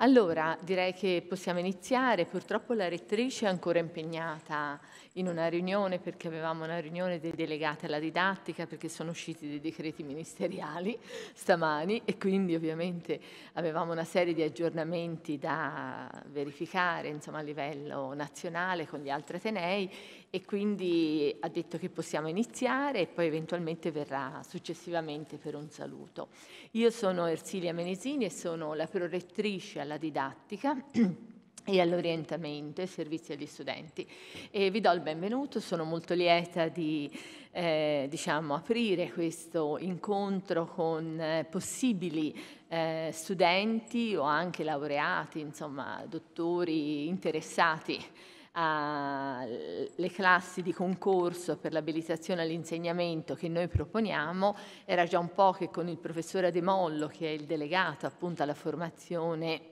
Allora, direi che possiamo iniziare. Purtroppo la rettrice è ancora impegnata in una riunione perché avevamo una riunione dei delegati alla didattica perché sono usciti dei decreti ministeriali stamani e quindi ovviamente avevamo una serie di aggiornamenti da verificare insomma, a livello nazionale con gli altri Atenei e quindi ha detto che possiamo iniziare e poi eventualmente verrà successivamente per un saluto. Io sono Ersilia Menesini e sono la prorettrice alla didattica e all'orientamento e servizi agli studenti. E vi do il benvenuto, sono molto lieta di eh, diciamo, aprire questo incontro con eh, possibili eh, studenti o anche laureati, insomma dottori interessati alle classi di concorso per l'abilitazione all'insegnamento che noi proponiamo, era già un po' che con il professore De Mollo, che è il delegato appunto alla formazione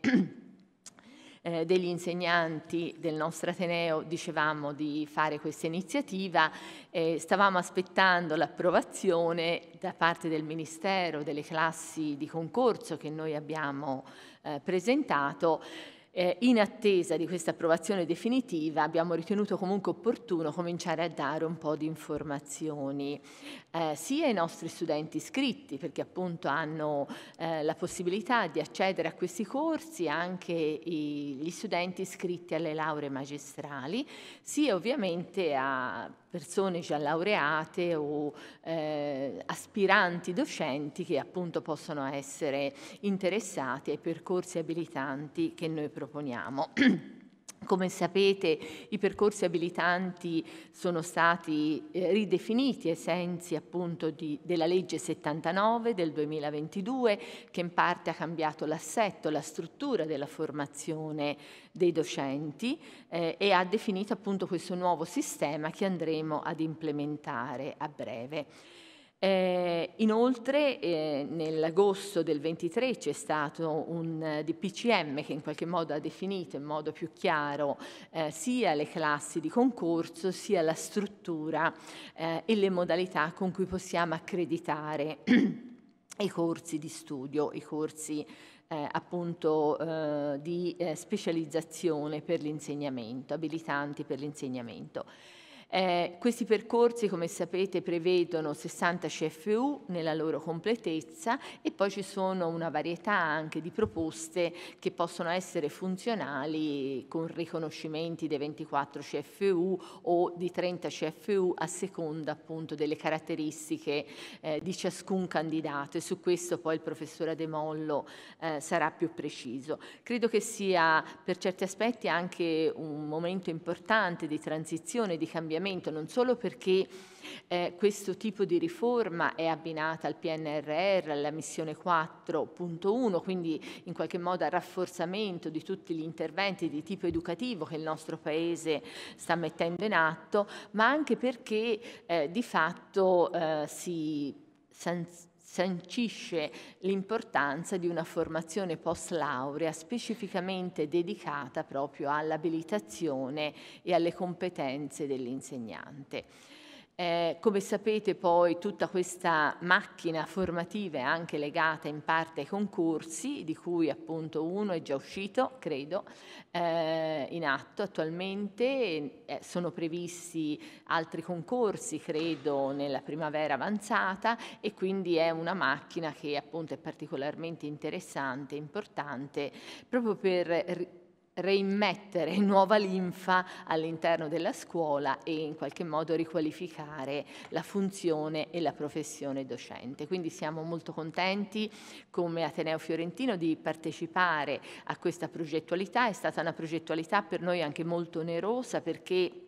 eh, degli insegnanti del nostro Ateneo dicevamo di fare questa iniziativa, eh, stavamo aspettando l'approvazione da parte del Ministero delle classi di concorso che noi abbiamo eh, presentato eh, in attesa di questa approvazione definitiva abbiamo ritenuto comunque opportuno cominciare a dare un po' di informazioni eh, sia ai nostri studenti iscritti perché appunto hanno eh, la possibilità di accedere a questi corsi anche i, gli studenti iscritti alle lauree magistrali sia ovviamente a persone già laureate o eh, aspiranti docenti che appunto possono essere interessati ai percorsi abilitanti che noi proponiamo. Come sapete i percorsi abilitanti sono stati eh, ridefiniti ai sensi appunto di, della legge 79 del 2022 che in parte ha cambiato l'assetto, la struttura della formazione dei docenti eh, e ha definito appunto questo nuovo sistema che andremo ad implementare a breve. Eh, inoltre eh, nell'agosto del 23 c'è stato un eh, DPCM che in qualche modo ha definito in modo più chiaro eh, sia le classi di concorso sia la struttura eh, e le modalità con cui possiamo accreditare i corsi di studio, i corsi eh, appunto eh, di eh, specializzazione per l'insegnamento, abilitanti per l'insegnamento. Eh, questi percorsi, come sapete, prevedono 60 CFU nella loro completezza e poi ci sono una varietà anche di proposte che possono essere funzionali con riconoscimenti dei 24 CFU o di 30 CFU a seconda appunto delle caratteristiche eh, di ciascun candidato e su questo poi il professore De Mollo eh, sarà più preciso. Credo che sia per certi aspetti anche un momento importante di transizione, di cambiamento Parlamento, non solo perché eh, questo tipo di riforma è abbinata al PNRR, alla missione 4.1, quindi in qualche modo al rafforzamento di tutti gli interventi di tipo educativo che il nostro Paese sta mettendo in atto, ma anche perché eh, di fatto eh, si sanziona sancisce l'importanza di una formazione post laurea specificamente dedicata proprio all'abilitazione e alle competenze dell'insegnante. Eh, come sapete poi tutta questa macchina formativa è anche legata in parte ai concorsi, di cui appunto uno è già uscito, credo, eh, in atto attualmente. Eh, sono previsti altri concorsi, credo, nella primavera avanzata e quindi è una macchina che appunto è particolarmente interessante, importante, proprio per reimmettere nuova linfa all'interno della scuola e in qualche modo riqualificare la funzione e la professione docente. Quindi siamo molto contenti come Ateneo Fiorentino di partecipare a questa progettualità, è stata una progettualità per noi anche molto onerosa perché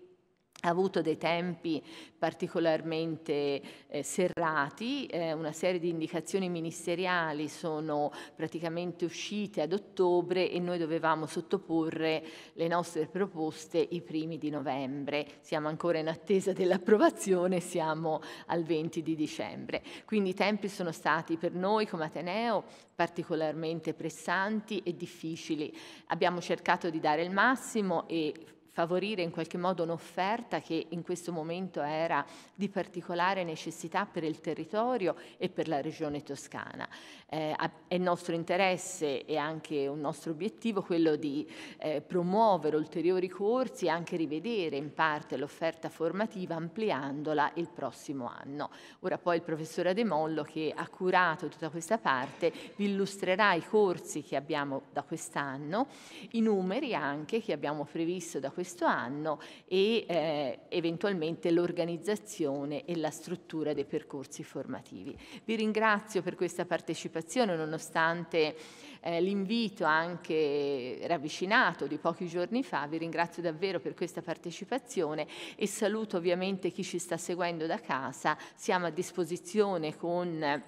ha avuto dei tempi particolarmente eh, serrati, eh, una serie di indicazioni ministeriali sono praticamente uscite ad ottobre e noi dovevamo sottoporre le nostre proposte i primi di novembre. Siamo ancora in attesa dell'approvazione, siamo al 20 di dicembre. Quindi i tempi sono stati per noi come Ateneo particolarmente pressanti e difficili. Abbiamo cercato di dare il massimo e favorire in qualche modo un'offerta che in questo momento era di particolare necessità per il territorio e per la regione toscana. Eh, è nostro interesse e anche un nostro obiettivo quello di eh, promuovere ulteriori corsi e anche rivedere in parte l'offerta formativa ampliandola il prossimo anno. Ora poi il professore De Mollo che ha curato tutta questa parte vi illustrerà i corsi che abbiamo da quest'anno, i numeri anche che abbiamo previsto da quest'anno questo anno e eh, eventualmente l'organizzazione e la struttura dei percorsi formativi. Vi ringrazio per questa partecipazione nonostante eh, l'invito anche ravvicinato di pochi giorni fa, vi ringrazio davvero per questa partecipazione e saluto ovviamente chi ci sta seguendo da casa, siamo a disposizione con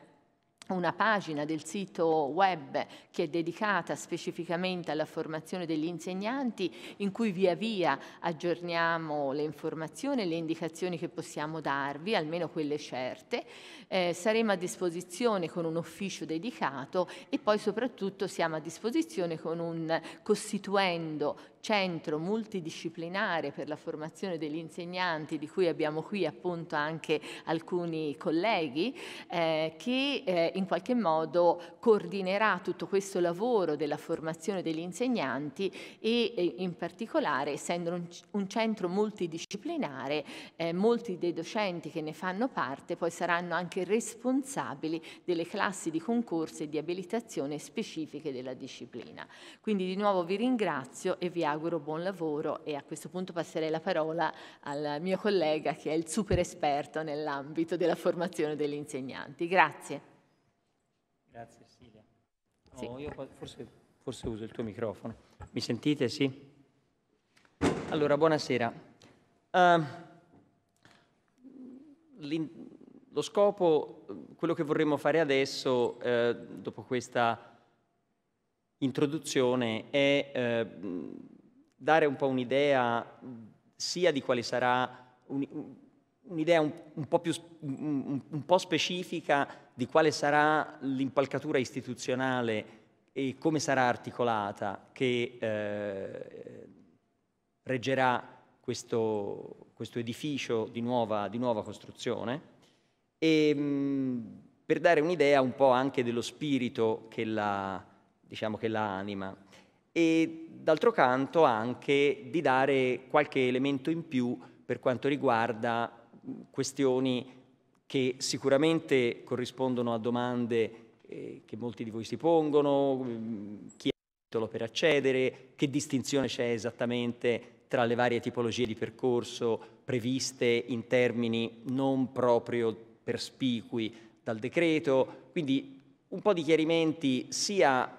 una pagina del sito web che è dedicata specificamente alla formazione degli insegnanti in cui via via aggiorniamo le informazioni e le indicazioni che possiamo darvi, almeno quelle certe. Eh, saremo a disposizione con un ufficio dedicato e poi soprattutto siamo a disposizione con un costituendo centro multidisciplinare per la formazione degli insegnanti, di cui abbiamo qui appunto anche alcuni colleghi, eh, che eh, in qualche modo coordinerà tutto questo lavoro della formazione degli insegnanti e eh, in particolare, essendo un, un centro multidisciplinare, eh, molti dei docenti che ne fanno parte poi saranno anche responsabili delle classi di concorso e di abilitazione specifiche della disciplina. Quindi di nuovo vi ringrazio e vi auguro auguro buon lavoro e a questo punto passerei la parola al mio collega che è il super esperto nell'ambito della formazione degli insegnanti. Grazie. Grazie Silvia. Oh, sì. io forse, forse uso il tuo microfono. Mi sentite? Sì? Allora, buonasera. Uh, lo scopo, quello che vorremmo fare adesso, uh, dopo questa introduzione, è uh, dare un po' un'idea mm, sia di quale sarà un'idea un, un, po, più, un, un po' specifica di quale sarà l'impalcatura istituzionale e come sarà articolata che eh, reggerà questo, questo, edificio di nuova, di nuova costruzione e mh, mm, per dare un'idea un po' anche dello spirito che la, diciamo, che la anima e d'altro canto anche di dare qualche elemento in più per quanto riguarda questioni che sicuramente corrispondono a domande eh, che molti di voi si pongono, chi ha il titolo per accedere, che distinzione c'è esattamente tra le varie tipologie di percorso previste in termini non proprio perspicui dal decreto, quindi un po' di chiarimenti sia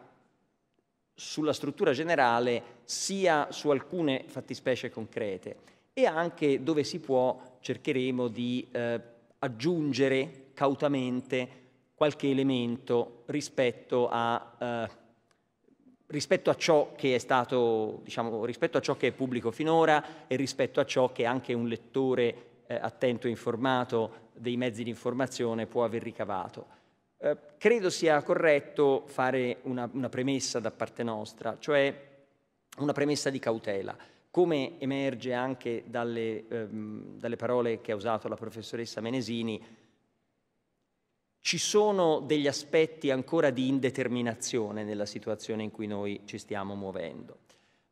sulla struttura generale sia su alcune fattispecie concrete e anche dove si può cercheremo di eh, aggiungere cautamente qualche elemento rispetto a, eh, rispetto a ciò che è stato, diciamo, rispetto a ciò che è pubblico finora e rispetto a ciò che anche un lettore eh, attento e informato dei mezzi di informazione può aver ricavato. Eh, credo sia corretto fare una, una premessa da parte nostra, cioè una premessa di cautela come emerge anche dalle, ehm, dalle, parole che ha usato la professoressa Menesini, ci sono degli aspetti ancora di indeterminazione nella situazione in cui noi ci stiamo muovendo.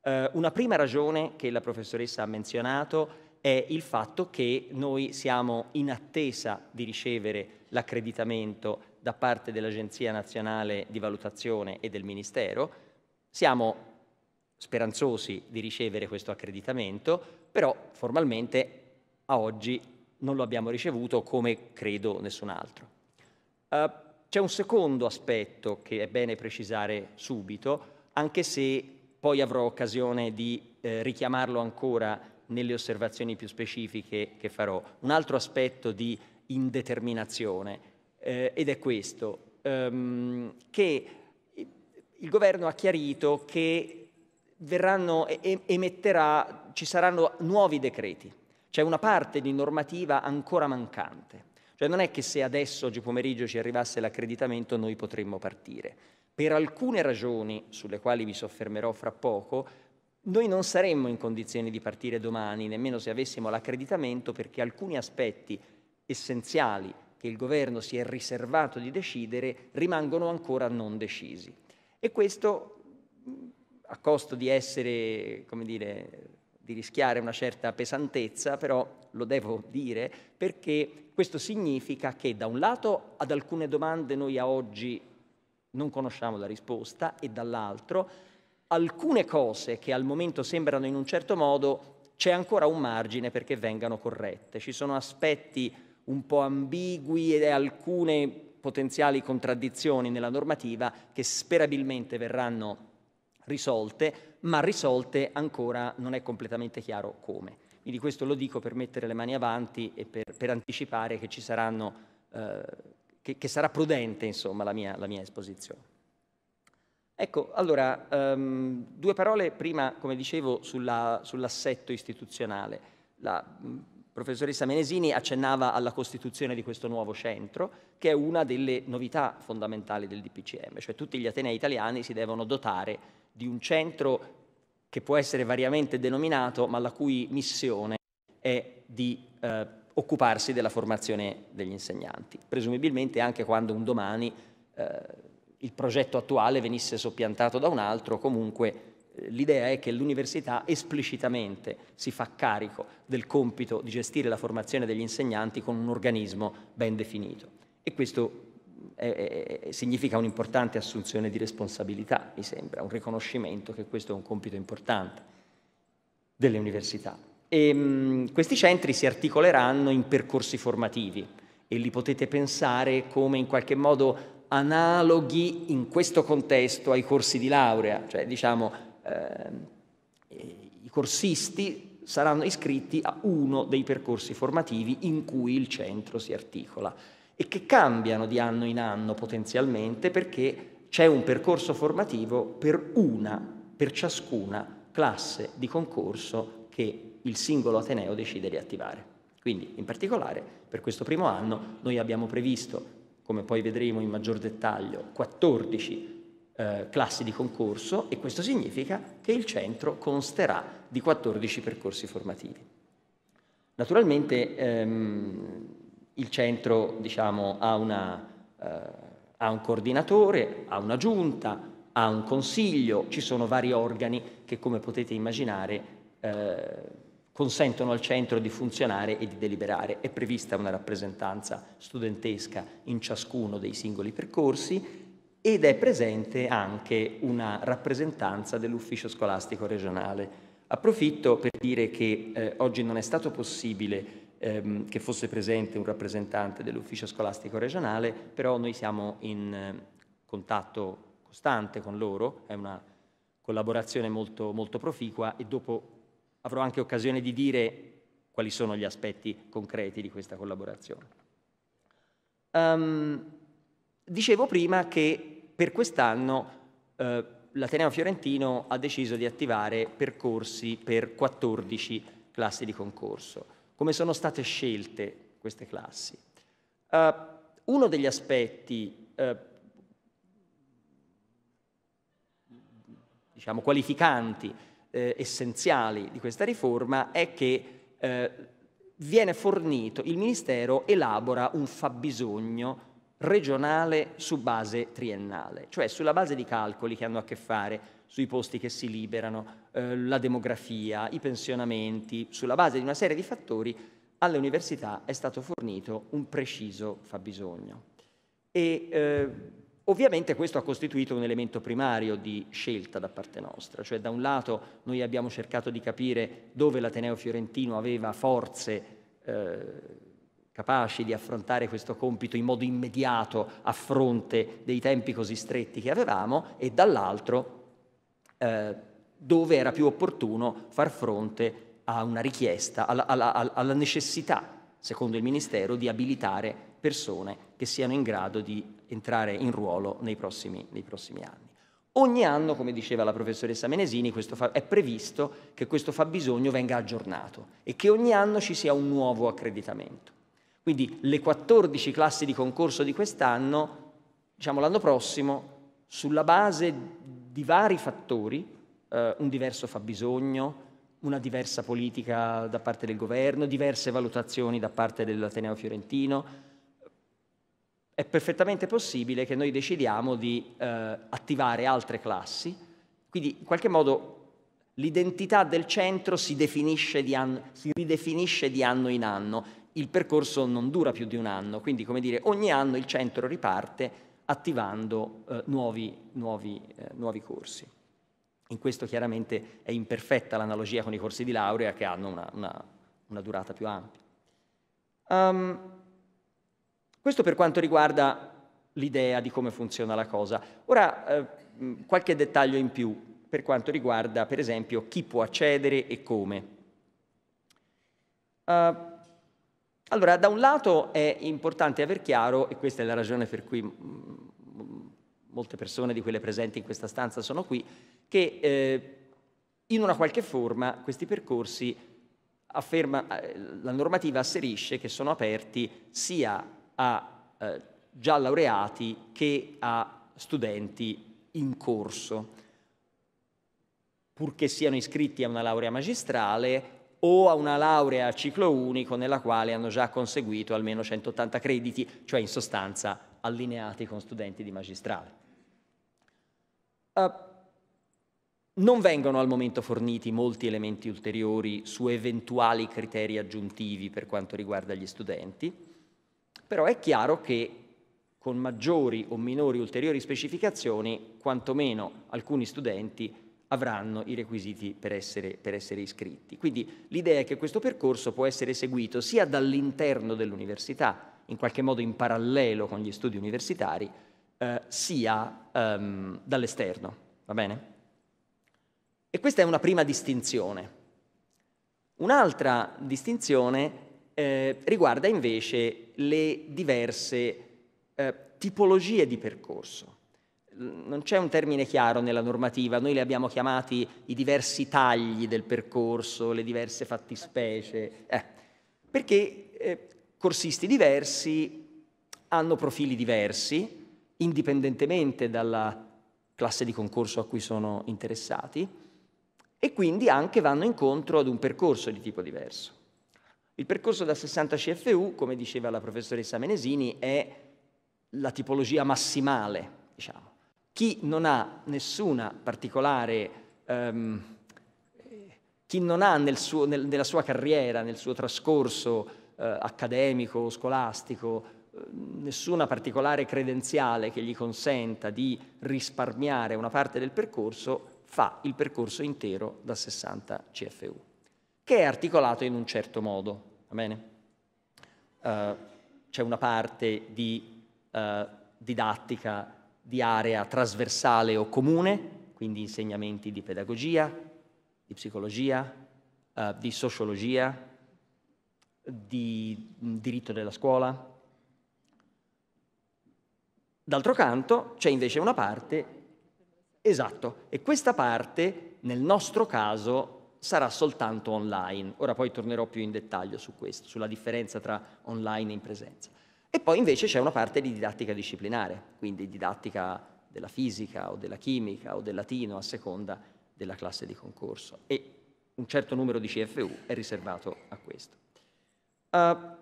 Eh, una prima ragione che la professoressa ha menzionato è il fatto che noi siamo in attesa di ricevere l'accreditamento da parte dell'Agenzia Nazionale di Valutazione e del Ministero. Siamo speranzosi di ricevere questo accreditamento, però formalmente a oggi non lo abbiamo ricevuto come credo nessun altro. Uh, c'è un secondo aspetto che è bene precisare subito, anche se poi avrò occasione di eh, richiamarlo ancora nelle osservazioni più specifiche che farò. Un altro aspetto di indeterminazione eh, ed è questo, ehm, che il governo ha chiarito che verranno, emetterà, ci saranno nuovi decreti, c'è una parte di normativa ancora mancante. Cioè non è che se adesso, oggi pomeriggio, ci arrivasse l'accreditamento noi potremmo partire. Per alcune ragioni, sulle quali vi soffermerò fra poco, noi non saremmo in condizioni di partire domani, nemmeno se avessimo l'accreditamento, perché alcuni aspetti essenziali che il governo si è riservato di decidere rimangono ancora non decisi. E questo, a costo di essere, come dire, di rischiare una certa pesantezza, però lo devo dire, perché questo significa che da un lato ad alcune domande noi a oggi non conosciamo la risposta e dall'altro alcune cose che al momento sembrano in un certo modo c'è ancora un margine perché vengano corrette. Ci sono aspetti un po' ambigui e alcune potenziali contraddizioni nella normativa che sperabilmente verranno risolte, ma risolte ancora non è completamente chiaro come. Quindi questo lo dico per mettere le mani avanti e per, per anticipare che ci saranno, eh, che, che, sarà prudente insomma, la, mia, la mia esposizione. Ecco, allora, um, due parole prima, come dicevo, sulla, sull'assetto istituzionale. La, professoressa Menesini accennava alla costituzione di questo nuovo centro, che è una delle novità fondamentali del DPCM, cioè tutti gli atenei italiani si devono dotare di un centro che può essere variamente denominato, ma la cui missione è di eh, occuparsi della formazione degli insegnanti, presumibilmente anche quando un domani eh, il progetto attuale venisse soppiantato da un altro, comunque l'idea è che l'università esplicitamente si fa carico del compito di gestire la formazione degli insegnanti con un organismo ben definito. E questo è, è, significa un'importante assunzione di responsabilità, mi sembra, un riconoscimento che questo è un compito importante delle università. E, ehm, mh, questi centri si articoleranno in percorsi formativi e li potete pensare come in qualche modo analoghi in questo contesto ai corsi di laurea, cioè diciamo Ehm, i corsisti saranno iscritti a uno dei percorsi formativi in cui il centro si articola e che cambiano di anno in anno potenzialmente perché c'è un percorso formativo per una, per ciascuna classe di concorso che il singolo Ateneo decide di attivare. Quindi in particolare per questo primo anno noi abbiamo previsto, come poi vedremo in maggior dettaglio, 14 eh, classi di concorso e questo significa che il centro consterà di 14 percorsi formativi. Naturalmente ehm, il centro diciamo, ha, una, eh, ha un coordinatore, ha una giunta, ha un consiglio, ci sono vari organi che come potete immaginare eh, consentono al centro di funzionare e di deliberare. È prevista una rappresentanza studentesca in ciascuno dei singoli percorsi ed è presente anche una rappresentanza dell'ufficio scolastico regionale. Approfitto per dire che eh, oggi non è stato possibile ehm, che fosse presente un rappresentante dell'ufficio scolastico regionale, però noi siamo in eh, contatto costante con loro, è una collaborazione molto, molto proficua e dopo avrò anche occasione di dire quali sono gli aspetti concreti di questa collaborazione. Um, Dicevo prima che per quest'anno eh, l'Ateneo Fiorentino ha deciso di attivare percorsi per 14 classi di concorso. Come sono state scelte queste classi? Uh, uno degli aspetti uh, diciamo qualificanti, eh, essenziali di questa riforma è che eh, viene fornito, il Ministero elabora un fabbisogno regionale su base triennale, cioè sulla base di calcoli che hanno a che fare sui posti che si liberano, eh, la demografia, i pensionamenti, sulla base di una serie di fattori alle università è stato fornito un preciso fabbisogno. E eh, ovviamente questo ha costituito un elemento primario di scelta da parte nostra, cioè da un lato noi abbiamo cercato di capire dove l'Ateneo Fiorentino aveva forze eh, capaci di affrontare questo compito in modo immediato a fronte dei tempi così stretti che avevamo e dall'altro eh, dove era più opportuno far fronte a una richiesta, alla, alla, alla necessità, secondo il Ministero, di abilitare persone che siano in grado di entrare in ruolo nei prossimi, nei prossimi anni. Ogni anno, come diceva la professoressa Menesini, fa- è previsto che questo fabbisogno venga aggiornato e che ogni anno ci sia un nuovo accreditamento. Quindi le 14 classi di concorso di quest'anno, diciamo l'anno prossimo, sulla base di vari fattori, eh, un diverso fabbisogno, una diversa politica da parte del governo, diverse valutazioni da parte dell'Ateneo fiorentino, è perfettamente possibile che noi decidiamo di eh, attivare altre classi, quindi in qualche modo l'identità del centro si, anno, si ridefinisce di anno in anno, il percorso non dura più di un anno, quindi come dire, ogni anno il centro riparte attivando eh, nuovi, nuovi, eh, nuovi, corsi. In questo chiaramente è imperfetta l'analogia con i corsi di laurea che hanno una, una, una durata più ampia. Um, questo per quanto riguarda l'idea di come funziona la cosa. Ora eh, qualche dettaglio in più per quanto riguarda per esempio chi può accedere e come. Uh, allora, da un lato è importante aver chiaro, e questa è la ragione per cui mm, mm, molte persone di quelle presenti in questa stanza sono qui, che eh, in una qualche forma questi percorsi afferma, eh, la normativa asserisce che sono aperti sia a eh, già laureati che a studenti in corso, purché siano iscritti a una laurea magistrale o a una laurea a ciclo unico nella quale hanno già conseguito almeno 180 crediti, cioè in sostanza allineati con studenti di magistrale. Uh, non vengono al momento forniti molti elementi ulteriori su eventuali criteri aggiuntivi per quanto riguarda gli studenti, però è chiaro che con maggiori o minori ulteriori specificazioni, quantomeno alcuni studenti avranno i requisiti per essere, per essere iscritti. Quindi l'idea è che questo percorso può essere seguito sia dall'interno dell'università, in qualche modo in parallelo con gli studi universitari, eh, sia ehm, dall'esterno, va bene? E questa è una prima distinzione. Un'altra distinzione eh, riguarda invece le diverse eh, tipologie di percorso non c'è un termine chiaro nella normativa, noi li abbiamo chiamati i diversi tagli del percorso, le diverse fattispecie, eh, perché eh, corsisti diversi hanno profili diversi, indipendentemente dalla classe di concorso a cui sono interessati, e quindi anche vanno incontro ad un percorso di tipo diverso. Il percorso da 60 CFU, come diceva la professoressa Menesini, è la tipologia massimale, diciamo chi non ha nessuna particolare, ehm, chi non ha nel suo, nel, nella sua carriera, nel suo trascorso eh, accademico, scolastico, eh, nessuna particolare credenziale che gli consenta di risparmiare una parte del percorso, fa il percorso intero da 60 CFU, che è articolato in un certo modo. Uh, c'è una parte di uh, didattica di area trasversale o comune, quindi insegnamenti di pedagogia, di psicologia, eh, di sociologia, di mm, diritto della scuola. D'altro canto c'è invece una parte, esatto, e questa parte nel nostro caso sarà soltanto online. Ora poi tornerò più in dettaglio su questo, sulla differenza tra online e in presenza. E poi invece c'è una parte di didattica disciplinare, quindi didattica della fisica o della chimica o del latino a seconda della classe di concorso e un certo numero di CFU è riservato a questo. Uh,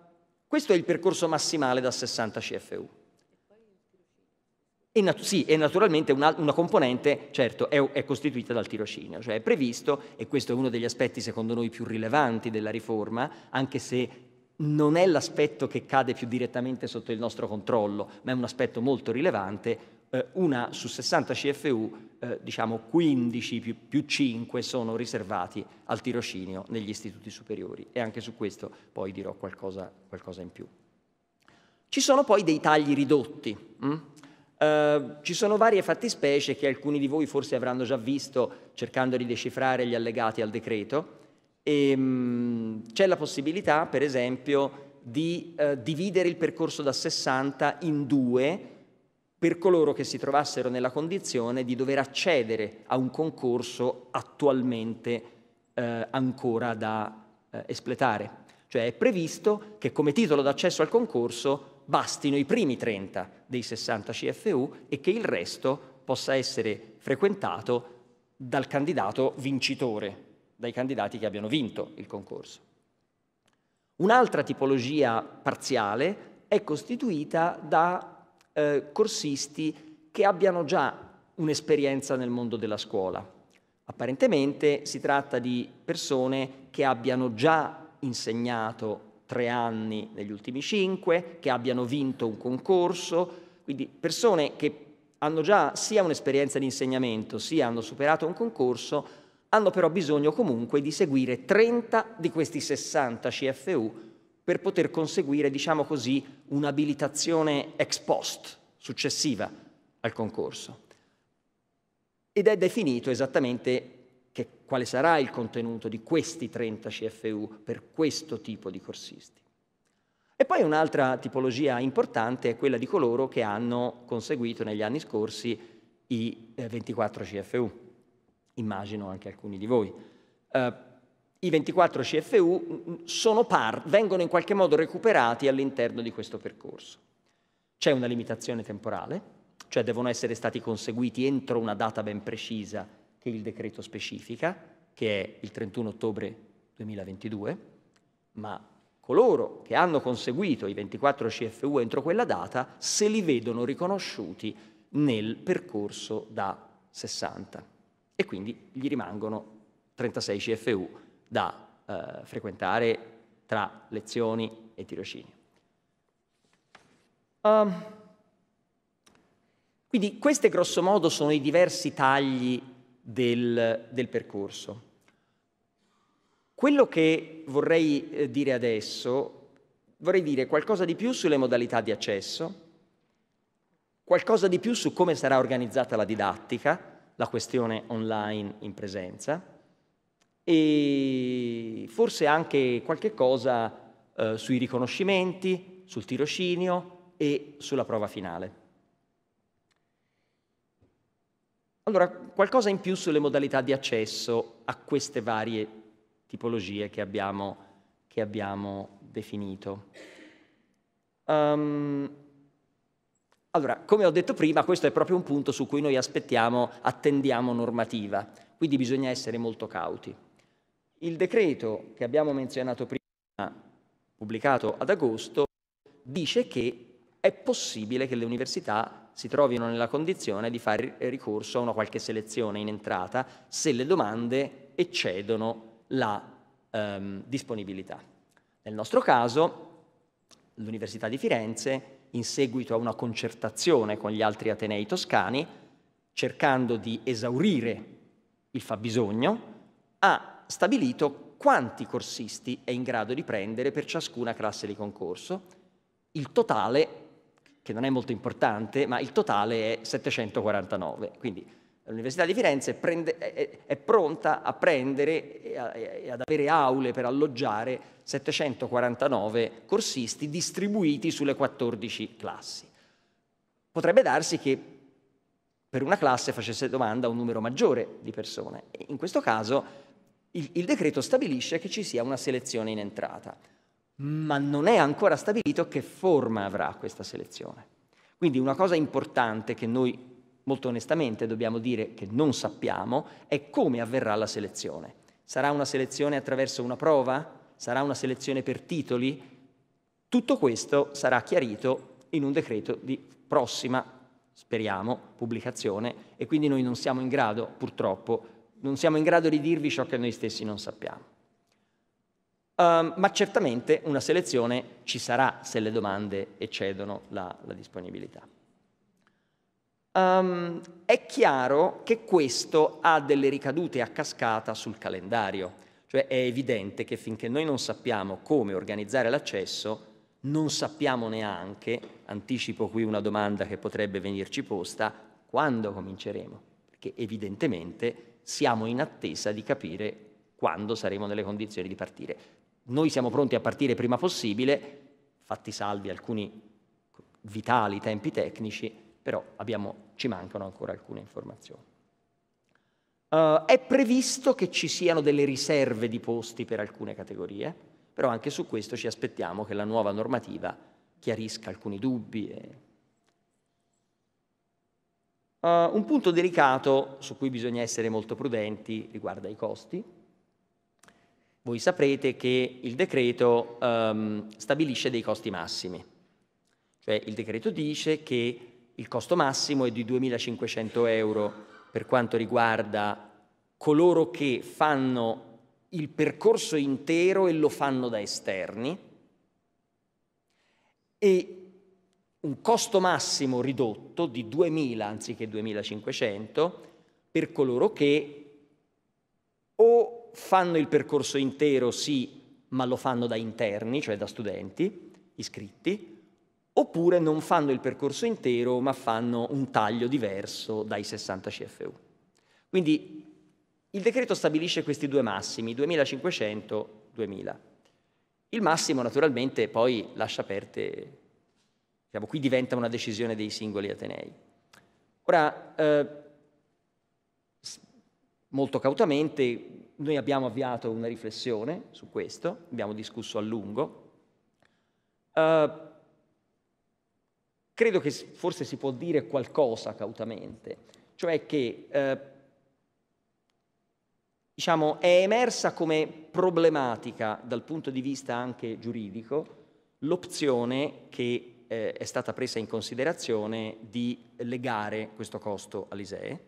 questo è il percorso massimale da 60 CFU. E sì, e naturalmente una, una componente, certo, è, è, costituita dal tirocinio, cioè è previsto, e questo è uno degli aspetti secondo noi più rilevanti della riforma, anche se non è l'aspetto che cade più direttamente sotto il nostro controllo, ma è un aspetto molto rilevante. Eh, una su 60 CFU, eh, diciamo 15 più, più 5 sono riservati al tirocinio negli istituti superiori e anche su questo poi dirò qualcosa, qualcosa in più. Ci sono poi dei tagli ridotti. Hm? Uh, ci sono varie fattispecie che alcuni di voi forse avranno già visto cercando di decifrare gli allegati al decreto. E, ehm, c'è la possibilità, per esempio, di eh, dividere il percorso da 60 in due per coloro che si trovassero nella condizione di dover accedere a un concorso attualmente eh, ancora da eh, espletare. Cioè è previsto che come titolo d'accesso al concorso bastino i primi 30 dei 60 CFU e che il resto possa essere frequentato dal candidato vincitore dai candidati che abbiano vinto il concorso. Un'altra tipologia parziale è costituita da eh, corsisti che abbiano già un'esperienza nel mondo della scuola. Apparentemente si tratta di persone che abbiano già insegnato tre anni negli ultimi cinque, che abbiano vinto un concorso, quindi persone che hanno già sia un'esperienza di insegnamento sia hanno superato un concorso, hanno però bisogno comunque di seguire 30 di questi 60 CFU per poter conseguire, diciamo così, un'abilitazione ex post successiva al concorso. Ed è definito esattamente che, quale sarà il contenuto di questi 30 CFU per questo tipo di corsisti. E poi un'altra tipologia importante è quella di coloro che hanno conseguito negli anni scorsi i 24 eh, CFU immagino anche alcuni di voi. Eh, I 24 CFU mm, mm, par, vengono in qualche modo recuperati all'interno di questo percorso. C'è una limitazione temporale, cioè devono essere stati conseguiti entro una data ben precisa che il decreto specifica, che è il 31 ottobre 2022, ma coloro che hanno conseguito i 24 CFU entro quella data se li vedono riconosciuti nel percorso da 60 e quindi gli rimangono 36 CFU da eh, frequentare tra lezioni e tirocini. Um, ehm, quindi questi grossomodo sono i diversi tagli del, del percorso. Quello che vorrei eh, dire adesso, vorrei dire qualcosa di più sulle modalità di accesso, qualcosa di più su come sarà organizzata la didattica, la questione online in presenza e forse anche qualche cosa eh, sui riconoscimenti, sul tirocinio e sulla prova finale. Allora, qualcosa in più sulle modalità di accesso a queste varie tipologie che abbiamo, che abbiamo definito. Um, allora, come ho detto prima, questo è proprio un punto su cui noi aspettiamo, attendiamo normativa, quindi bisogna essere molto cauti. Il decreto che abbiamo menzionato prima, pubblicato ad agosto, dice che è possibile che le università si trovino nella condizione di fare ricorso a una qualche selezione in entrata se le domande eccedono la ehm, disponibilità. Nel nostro caso, l'Università di Firenze in seguito a una concertazione con gli altri Atenei toscani, cercando di esaurire il fabbisogno, ha stabilito quanti corsisti è in grado di prendere per ciascuna classe di concorso. Il totale, che non è molto importante, ma il totale è 749. Quindi L'Università di Firenze prende, è, è, pronta a prendere e, a, e ad avere aule per alloggiare 749 corsisti distribuiti sulle 14 classi. Potrebbe darsi che per una classe facesse domanda un numero maggiore di persone. In questo caso il, il decreto stabilisce che ci sia una selezione in entrata, ma non è ancora stabilito che forma avrà questa selezione. Quindi una cosa importante che noi molto onestamente dobbiamo dire che non sappiamo, è come avverrà la selezione. Sarà una selezione attraverso una prova? Sarà una selezione per titoli? Tutto questo sarà chiarito in un decreto di prossima, speriamo, pubblicazione e quindi noi non siamo in grado, purtroppo, non siamo in grado di dirvi ciò che noi stessi non sappiamo. Um, ma certamente una selezione ci sarà se le domande eccedono la, la disponibilità um, è chiaro che questo ha delle ricadute a cascata sul calendario. Cioè è evidente che finché noi non sappiamo come organizzare l'accesso, non sappiamo neanche, anticipo qui una domanda che potrebbe venirci posta, quando cominceremo, perché evidentemente siamo in attesa di capire quando saremo nelle condizioni di partire. Noi siamo pronti a partire prima possibile, fatti salvi alcuni vitali tempi tecnici, però abbiamo, ci mancano ancora alcune informazioni. Uh, è previsto che ci siano delle riserve di posti per alcune categorie, però anche su questo ci aspettiamo che la nuova normativa chiarisca alcuni dubbi. E... Uh, un punto delicato su cui bisogna essere molto prudenti riguarda i costi. Voi saprete che il decreto um, stabilisce dei costi massimi, cioè il decreto dice che il costo massimo è di 2.500 euro per quanto riguarda coloro che fanno il percorso intero e lo fanno da esterni e un costo massimo ridotto di 2.000 anziché 2.500 per coloro che o fanno il percorso intero sì, ma lo fanno da interni, cioè da studenti iscritti, oppure non fanno il percorso intero ma fanno un taglio diverso dai 60 CFU. Quindi il decreto stabilisce questi due massimi, 2500, 2000. Il massimo naturalmente poi lascia aperte, diciamo, qui diventa una decisione dei singoli Atenei. Ora, eh, molto cautamente, noi abbiamo avviato una riflessione su questo, abbiamo discusso a lungo. Eh, credo che forse si può dire qualcosa cautamente, cioè che eh, diciamo, è emersa come problematica dal punto di vista anche giuridico l'opzione che eh, è stata presa in considerazione di legare questo costo all'ISEE.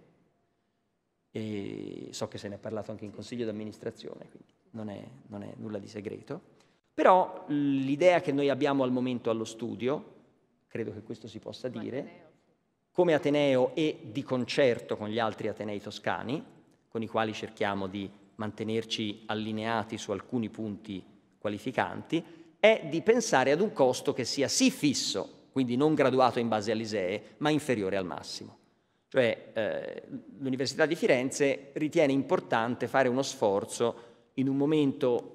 E so che se ne è parlato anche in consiglio d'amministrazione, quindi non è, non è nulla di segreto. Però l'idea che noi abbiamo al momento allo studio credo che questo si possa come dire, Ateneo. come Ateneo e di concerto con gli altri Atenei toscani, con i quali cerchiamo di mantenerci allineati su alcuni punti qualificanti, è di pensare ad un costo che sia sì fisso, quindi non graduato in base all'ISEE, ma inferiore al massimo. Cioè eh, l'Università di Firenze ritiene importante fare uno sforzo in un momento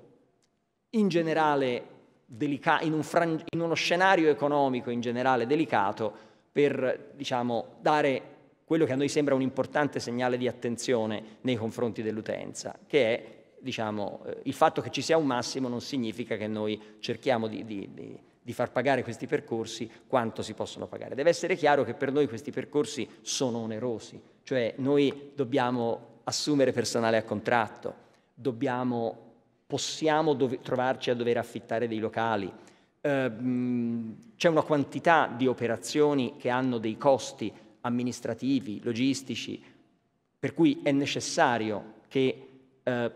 in generale delica- in, un fran- in uno scenario economico in generale delicato per diciamo, dare quello che a noi sembra un importante segnale di attenzione nei confronti dell'utenza, che è diciamo, eh, il fatto che ci sia un massimo non significa che noi cerchiamo di, di, di, di, far pagare questi percorsi quanto si possono pagare. Deve essere chiaro che per noi questi percorsi sono onerosi, cioè noi dobbiamo assumere personale a contratto, dobbiamo possiamo dove, trovarci a dover affittare dei locali, ehm, c'è una quantità di operazioni che hanno dei costi amministrativi, logistici, per cui è necessario che eh,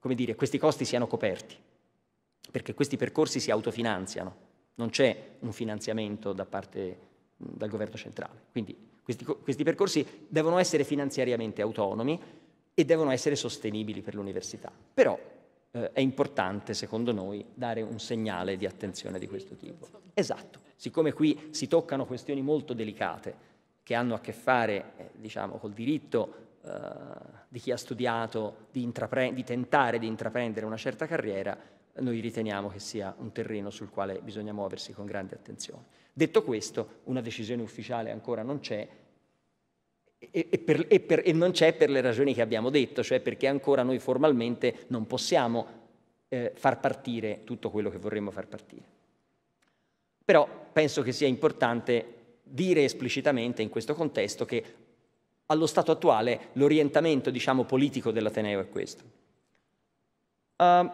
dire, questi costi siano coperti, perché questi percorsi si autofinanziano, non c'è un finanziamento da parte del governo centrale. Quindi questi, questi percorsi devono essere finanziariamente autonomi e devono essere sostenibili per l'università. Però eh, è importante, secondo noi, dare un segnale di attenzione di questo tipo. Esatto, siccome qui si toccano questioni molto delicate che hanno a che fare, eh, diciamo, col diritto eh, di chi ha studiato di, di tentare di intraprendere una certa carriera, noi riteniamo che sia un terreno sul quale bisogna muoversi con grande attenzione. Detto questo, una decisione ufficiale ancora non c'è, e, e, per, e, per, e, non c'è per le ragioni che abbiamo detto, cioè perché ancora noi formalmente non possiamo eh, far partire tutto quello che vorremmo far partire. Però penso che sia importante dire esplicitamente in questo contesto che allo stato attuale l'orientamento diciamo, politico dell'Ateneo è questo. Uh,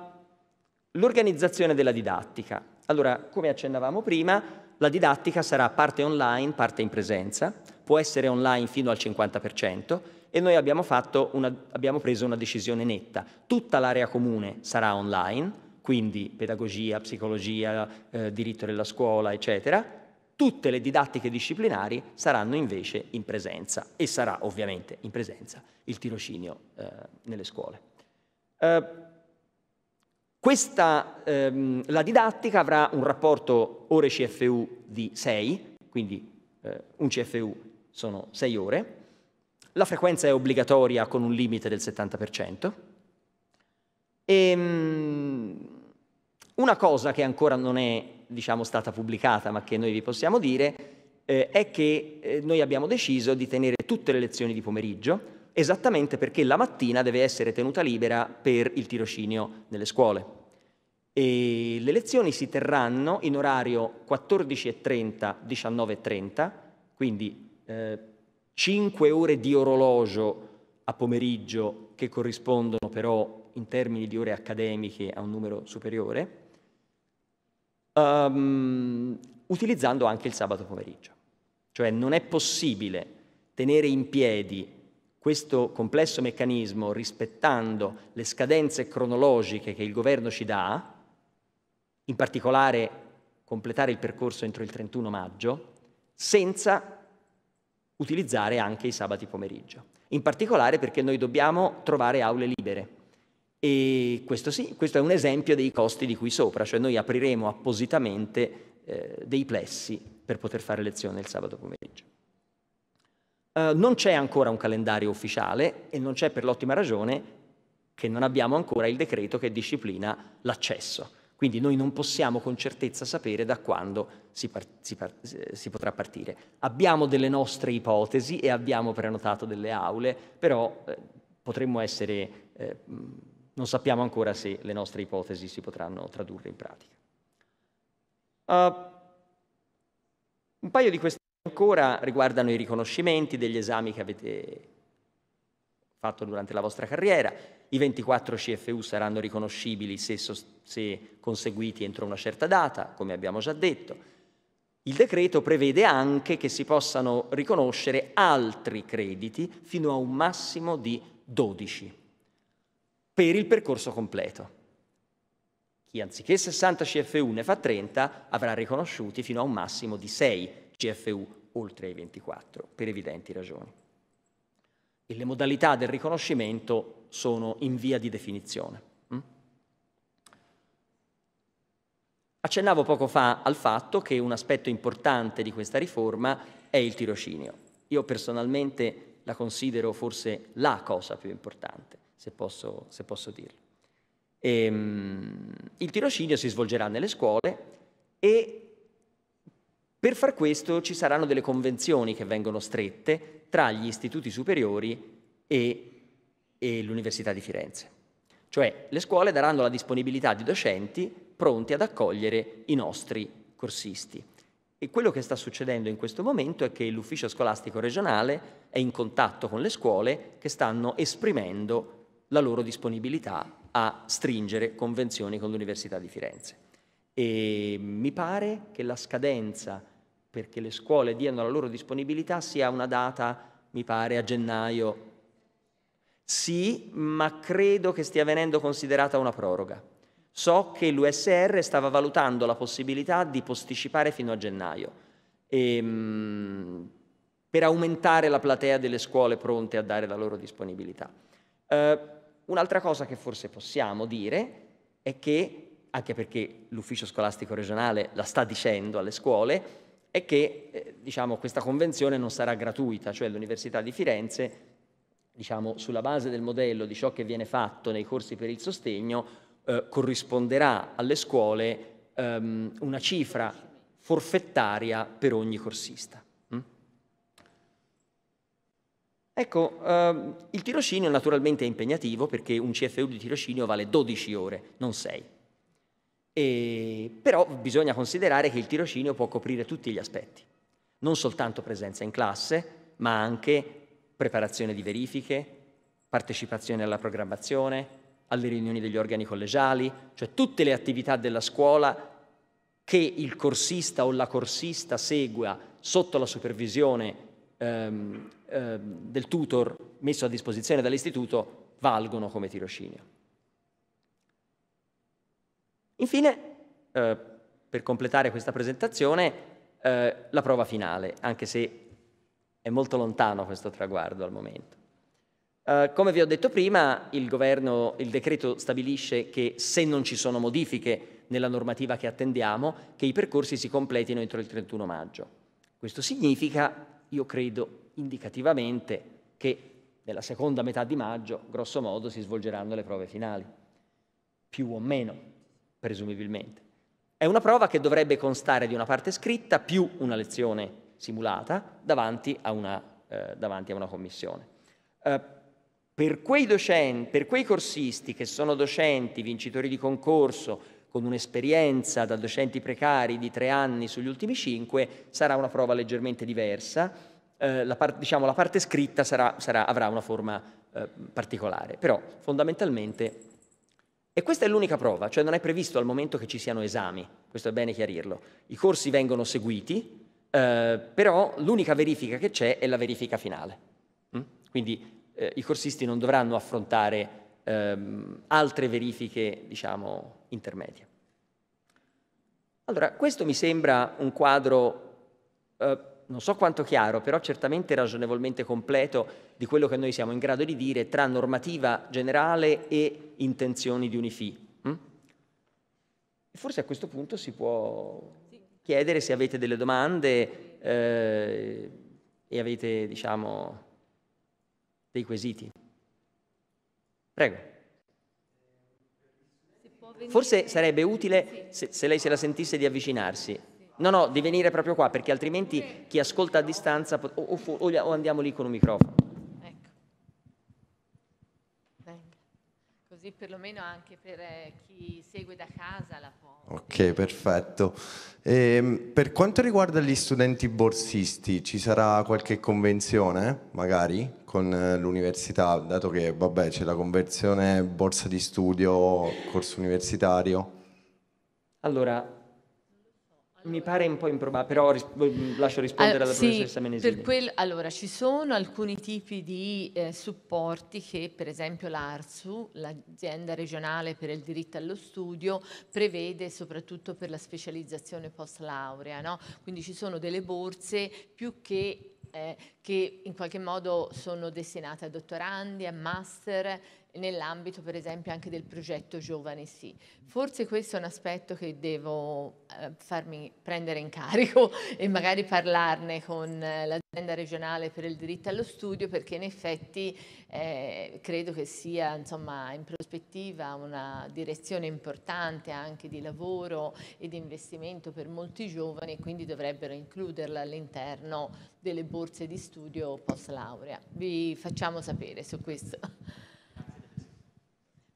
l'organizzazione della didattica. Allora, come accennavamo prima, la didattica sarà parte online, parte in presenza, può essere online fino al 50% e noi abbiamo, una, abbiamo preso una decisione netta. Tutta l'area comune sarà online, quindi pedagogia, psicologia, eh, diritto della scuola, eccetera. Tutte le didattiche disciplinari saranno invece in presenza e sarà ovviamente in presenza il tirocinio eh, nelle scuole. Eh, questa, ehm, la didattica avrà un rapporto ore CFU di 6, quindi eh, un CFU sono 6 ore, la frequenza è obbligatoria con un limite del 70%. E, ehm, una cosa che ancora non è diciamo, stata pubblicata, ma che noi vi possiamo dire, eh, è che eh, noi abbiamo deciso di tenere tutte le lezioni di pomeriggio, esattamente perché la mattina deve essere tenuta libera per il tirocinio nelle scuole. E le lezioni si terranno in orario 14.30-19.30, quindi eh, 5 ore di orologio a pomeriggio che corrispondono però in termini di ore accademiche a un numero superiore, um, utilizzando anche il sabato pomeriggio. Cioè non è possibile tenere in piedi questo complesso meccanismo, rispettando le scadenze cronologiche che il governo ci dà, in particolare completare il percorso entro il 31 maggio, senza utilizzare anche i sabati pomeriggio. In particolare perché noi dobbiamo trovare aule libere. E questo sì, questo è un esempio dei costi di qui sopra, cioè noi apriremo appositamente eh, dei plessi per poter fare lezione il sabato pomeriggio. Eh, non c'è ancora un calendario ufficiale e non c'è per l'ottima ragione che non abbiamo ancora il decreto che disciplina l'accesso. Quindi noi non possiamo con certezza sapere da quando si, par- si, par- si potrà partire. Abbiamo delle nostre ipotesi e abbiamo prenotato delle aule, però eh, potremmo essere, eh, non sappiamo ancora se le nostre ipotesi si potranno tradurre in pratica. Uh, un paio di questioni. Ancora riguardano i riconoscimenti degli esami che avete fatto durante la vostra carriera. I 24 CFU saranno riconoscibili se, se, conseguiti entro una certa data, come abbiamo già detto. Il decreto prevede anche che si possano riconoscere altri crediti fino a un massimo di 12 per il percorso completo. Chi anziché 60 CFU ne fa 30 avrà riconosciuti fino a un massimo di 6 CFU oltre ai 24, per evidenti ragioni. E le modalità del riconoscimento sono in via di definizione. Mm? Accennavo poco fa al fatto che un aspetto importante di questa riforma è il tirocinio. Io personalmente la considero forse la cosa più importante, se posso, se posso dirlo. E, ehm, il tirocinio si svolgerà nelle scuole e per far questo ci saranno delle convenzioni che vengono strette tra gli istituti superiori e, e l'Università di Firenze. Cioè le scuole daranno la disponibilità di docenti pronti ad accogliere i nostri corsisti. E quello che sta succedendo in questo momento è che l'ufficio scolastico regionale è in contatto con le scuole che stanno esprimendo la loro disponibilità a stringere convenzioni con l'Università di Firenze. E mi pare che la scadenza perché le scuole diano la loro disponibilità sia una data, mi pare, a gennaio. Sì, ma credo che stia venendo considerata una proroga. So che l'USR stava valutando la possibilità di posticipare fino a gennaio ehm, per aumentare la platea delle scuole pronte a dare la loro disponibilità. Eh, un'altra cosa che forse possiamo dire è che, anche perché l'ufficio scolastico regionale la sta dicendo alle scuole, è che eh, diciamo, questa convenzione non sarà gratuita, cioè l'Università di Firenze, diciamo, sulla base del modello di ciò che viene fatto nei corsi per il sostegno, eh, corrisponderà alle scuole ehm, una cifra forfettaria per ogni corsista. Mm? Ecco, ehm, il tirocinio naturalmente è impegnativo perché un CFU di tirocinio vale 12 ore, non 6. E, però bisogna considerare che il tirocinio può coprire tutti gli aspetti, non soltanto presenza in classe, ma anche preparazione di verifiche, partecipazione alla programmazione, alle riunioni degli organi collegiali, cioè tutte le attività della scuola che il corsista o la corsista segua sotto la supervisione ehm, ehm, del tutor messo a disposizione dall'istituto valgono come tirocinio. Infine, eh, per completare questa presentazione, eh, la prova finale, anche se è molto lontano questo traguardo al momento. Eh, come vi ho detto prima, il, governo, il decreto stabilisce che se non ci sono modifiche nella normativa che attendiamo, che i percorsi si completino entro il 31 maggio. Questo significa, io credo indicativamente, che nella seconda metà di maggio, grosso modo, si svolgeranno le prove finali, più o meno presumibilmente. È una prova che dovrebbe constare di una parte scritta più una lezione simulata davanti a una, eh, davanti a una commissione. Eh, per, quei docenti, per quei corsisti che sono docenti, vincitori di concorso, con un'esperienza da docenti precari di tre anni sugli ultimi cinque, sarà una prova leggermente diversa. Eh, la, par- diciamo, la, parte scritta sarà, sarà, avrà una forma eh, particolare, però fondamentalmente e questa è l'unica prova, cioè non è previsto al momento che ci siano esami, questo è bene chiarirlo. I corsi vengono seguiti, eh, però l'unica verifica che c'è è la verifica finale. Mm? Quindi eh, i corsisti non dovranno affrontare ehm, altre verifiche, diciamo, intermedie. Allora, questo mi sembra un quadro eh, non so quanto chiaro, però certamente ragionevolmente completo di quello che noi siamo in grado di dire tra normativa generale e intenzioni di UNIFI. Mm? E forse a questo punto si può chiedere se avete delle domande eh, e avete, diciamo, dei quesiti. Prego. Forse sarebbe utile se, se lei se la sentisse di avvicinarsi. No, no, di venire proprio qua perché altrimenti chi ascolta a distanza o, o, o, andiamo lì con un microfono. Ecco. Venga. Così perlomeno anche per eh, chi segue da casa la può. Ok, perfetto. E, ehm, per quanto riguarda gli studenti borsisti, ci sarà qualche convenzione magari con eh, l'università, dato che vabbè, c'è la conversione borsa di studio, corso universitario? Allora, mi pare un po' improbabile, però ris- lascio rispondere alla sì, professoressa Menesini. Quel, allora, ci sono alcuni tipi di eh, supporti che, per esempio, l'ARSU, l'azienda regionale per il diritto allo studio, prevede soprattutto per la specializzazione post laurea. No? Quindi ci sono delle borse più che eh, che in qualche modo sono destinate a dottorandi, a master nell'ambito per esempio anche del progetto Giovane Sì. Forse questo è un aspetto che devo eh, farmi prendere in carico e magari parlarne con eh, l'azienda regionale per il diritto allo studio perché in effetti eh, credo che sia insomma, in prospettiva una direzione importante anche di lavoro e di investimento per molti giovani e quindi dovrebbero includerla all'interno delle borse di studio post laurea. Vi facciamo sapere su questo.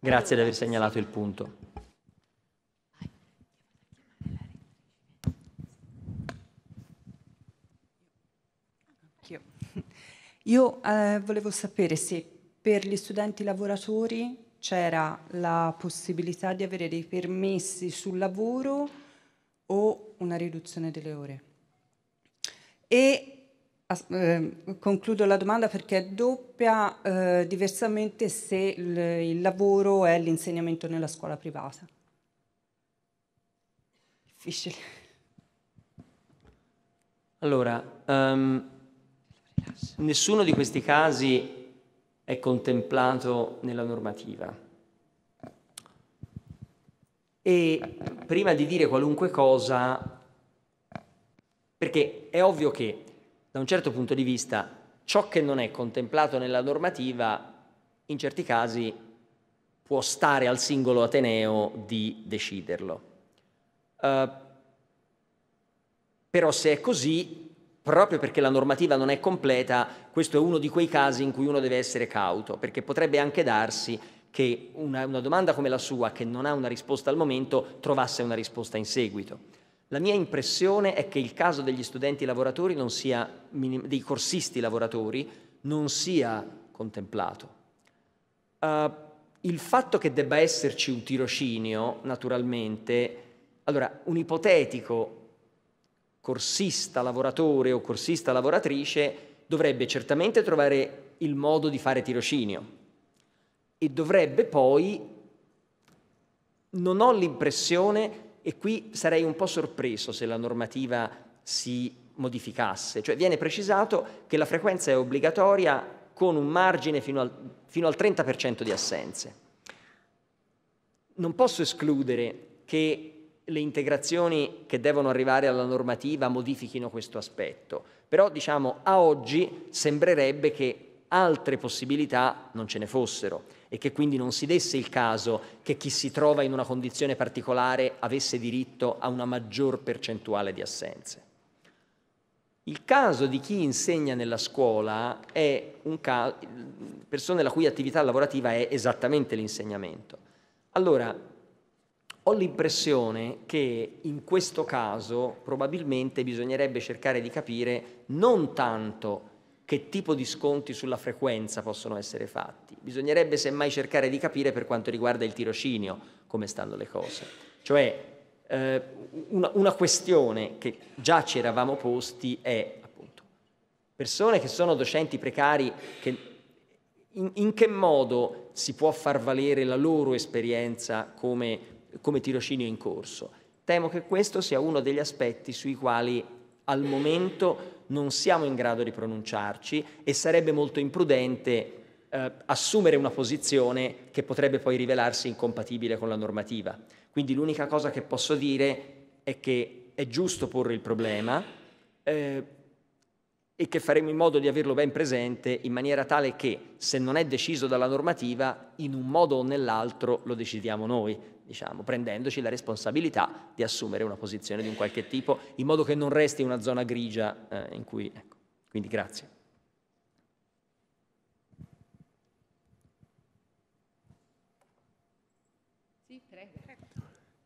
Grazie di aver segnalato il punto. Io eh, volevo sapere se per gli studenti lavoratori c'era la possibilità di avere dei permessi sul lavoro o una riduzione delle ore. E Ehm, concludo la domanda perché è doppia eh, diversamente se il, il lavoro è l'insegnamento nella scuola privata. Difficile. Allora, um, nessuno di questi casi è contemplato nella normativa. E prima di dire qualunque cosa, perché è ovvio che da un certo punto di vista ciò che non è contemplato nella normativa in certi casi può stare al singolo Ateneo di deciderlo. Uh, però se è così, proprio perché la normativa non è completa, questo è uno di quei casi in cui uno deve essere cauto, perché potrebbe anche darsi che una, una domanda come la sua, che non ha una risposta al momento, trovasse una risposta in seguito. La mia impressione è che il caso degli studenti lavoratori non sia, dei corsisti lavoratori, non sia contemplato. Uh, il fatto che debba esserci un tirocinio, naturalmente, allora un ipotetico corsista lavoratore o corsista lavoratrice dovrebbe certamente trovare il modo di fare tirocinio e dovrebbe poi, non ho l'impressione e qui sarei un po' sorpreso se la normativa si modificasse, cioè viene precisato che la frequenza è obbligatoria con un margine fino al, fino al 30% di assenze. Non posso escludere che le integrazioni che devono arrivare alla normativa modifichino questo aspetto, però diciamo a oggi sembrerebbe che altre possibilità non ce ne fossero e che quindi non si desse il caso che chi si trova in una condizione particolare avesse diritto a una maggior percentuale di assenze. Il caso di chi insegna nella scuola è un caso, persone la cui attività lavorativa è esattamente l'insegnamento. Allora, ho l'impressione che in questo caso probabilmente bisognerebbe cercare di capire non tanto che tipo di sconti sulla frequenza possono essere fatti. Bisognerebbe semmai cercare di capire per quanto riguarda il tirocinio come stanno le cose. Cioè eh, una, una questione che già ci eravamo posti è appunto persone che sono docenti precari che in, in, che modo si può far valere la loro esperienza come, come, tirocinio in corso? Temo che questo sia uno degli aspetti sui quali al momento non siamo in grado di pronunciarci e sarebbe molto imprudente eh, assumere una posizione che potrebbe poi rivelarsi incompatibile con la normativa. Quindi l'unica cosa che posso dire è che è giusto porre il problema eh, e che faremo in modo di averlo ben presente in maniera tale che se non è deciso dalla normativa, in un modo o nell'altro lo decidiamo noi, diciamo, prendendoci la responsabilità di assumere una posizione di un qualche tipo, in modo che non resti una zona grigia eh, in cui... Ecco. Quindi grazie.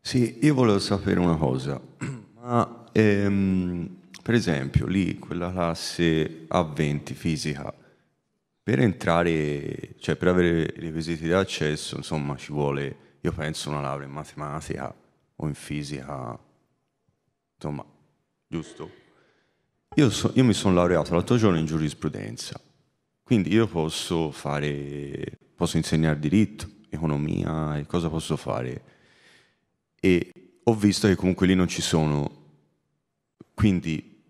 Sì, io volevo sapere una cosa, ma ehm, per esempio lì quella classe A20 fisica, per entrare, cioè per avere i requisiti di accesso, insomma ci vuole io penso una laurea in matematica o in fisica, insomma, giusto? Io, so, io mi sono laureato l'altro giorno in giurisprudenza, quindi io posso fare, posso insegnare diritto, economia e cosa posso fare. E ho visto che comunque lì non ci sono, quindi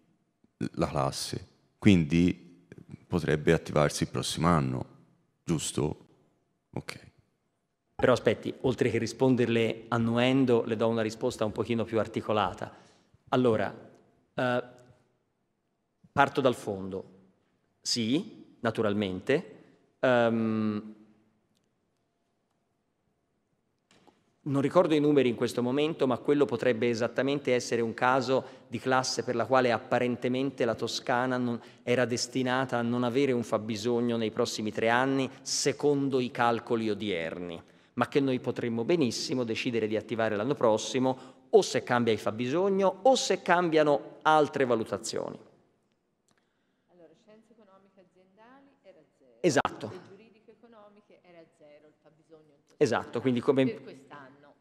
la classe, quindi potrebbe attivarsi il prossimo anno, giusto? Ok. Però aspetti, oltre che risponderle annuendo, le do una risposta un pochino più articolata. Allora, eh, parto dal fondo. Sì, naturalmente. Um, non ricordo i numeri in questo momento, ma quello potrebbe esattamente essere un caso di classe per la quale apparentemente la Toscana non, era destinata a non avere un fabbisogno nei prossimi tre anni, secondo i calcoli odierni ma che noi potremmo benissimo decidere di attivare l'anno prossimo o se cambia il fabbisogno o se cambiano altre valutazioni. Allora, scienze economiche aziendali era zero. Esatto. Le giuridiche economiche era zero, il fabbisogno. Esatto, quindi come,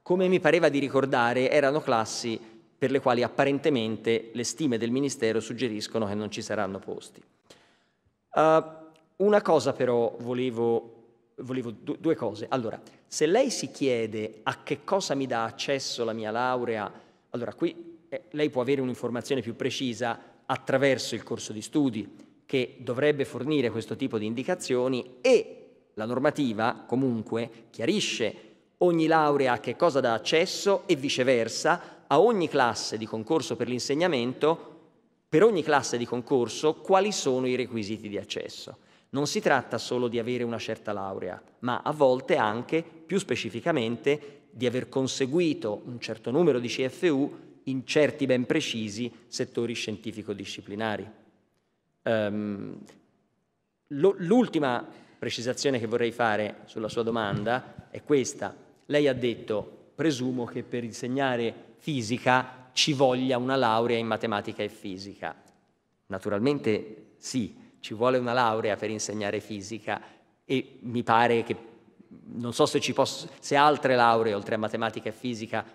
come mi pareva di ricordare erano classi per le quali apparentemente le stime del Ministero suggeriscono che non ci saranno posti. Uh, una cosa però volevo volevo du- due cose. Allora, se lei si chiede a che cosa mi dà accesso la mia laurea, allora qui eh, lei può avere un'informazione più precisa attraverso il corso di studi che dovrebbe fornire questo tipo di indicazioni e la normativa comunque chiarisce ogni laurea a che cosa dà accesso e viceversa a ogni classe di concorso per l'insegnamento, per ogni classe di concorso quali sono i requisiti di accesso. Non si tratta solo di avere una certa laurea, ma a volte anche, più specificamente, di aver conseguito un certo numero di CFU in certi ben precisi settori scientifico-disciplinari. Um, lo, l'ultima precisazione che vorrei fare sulla sua domanda è questa. Lei ha detto, presumo che per insegnare fisica ci voglia una laurea in matematica e fisica. Naturalmente sì, ci vuole una laurea per insegnare fisica e mi pare che non so se, ci posso, se altre lauree oltre a matematica e fisica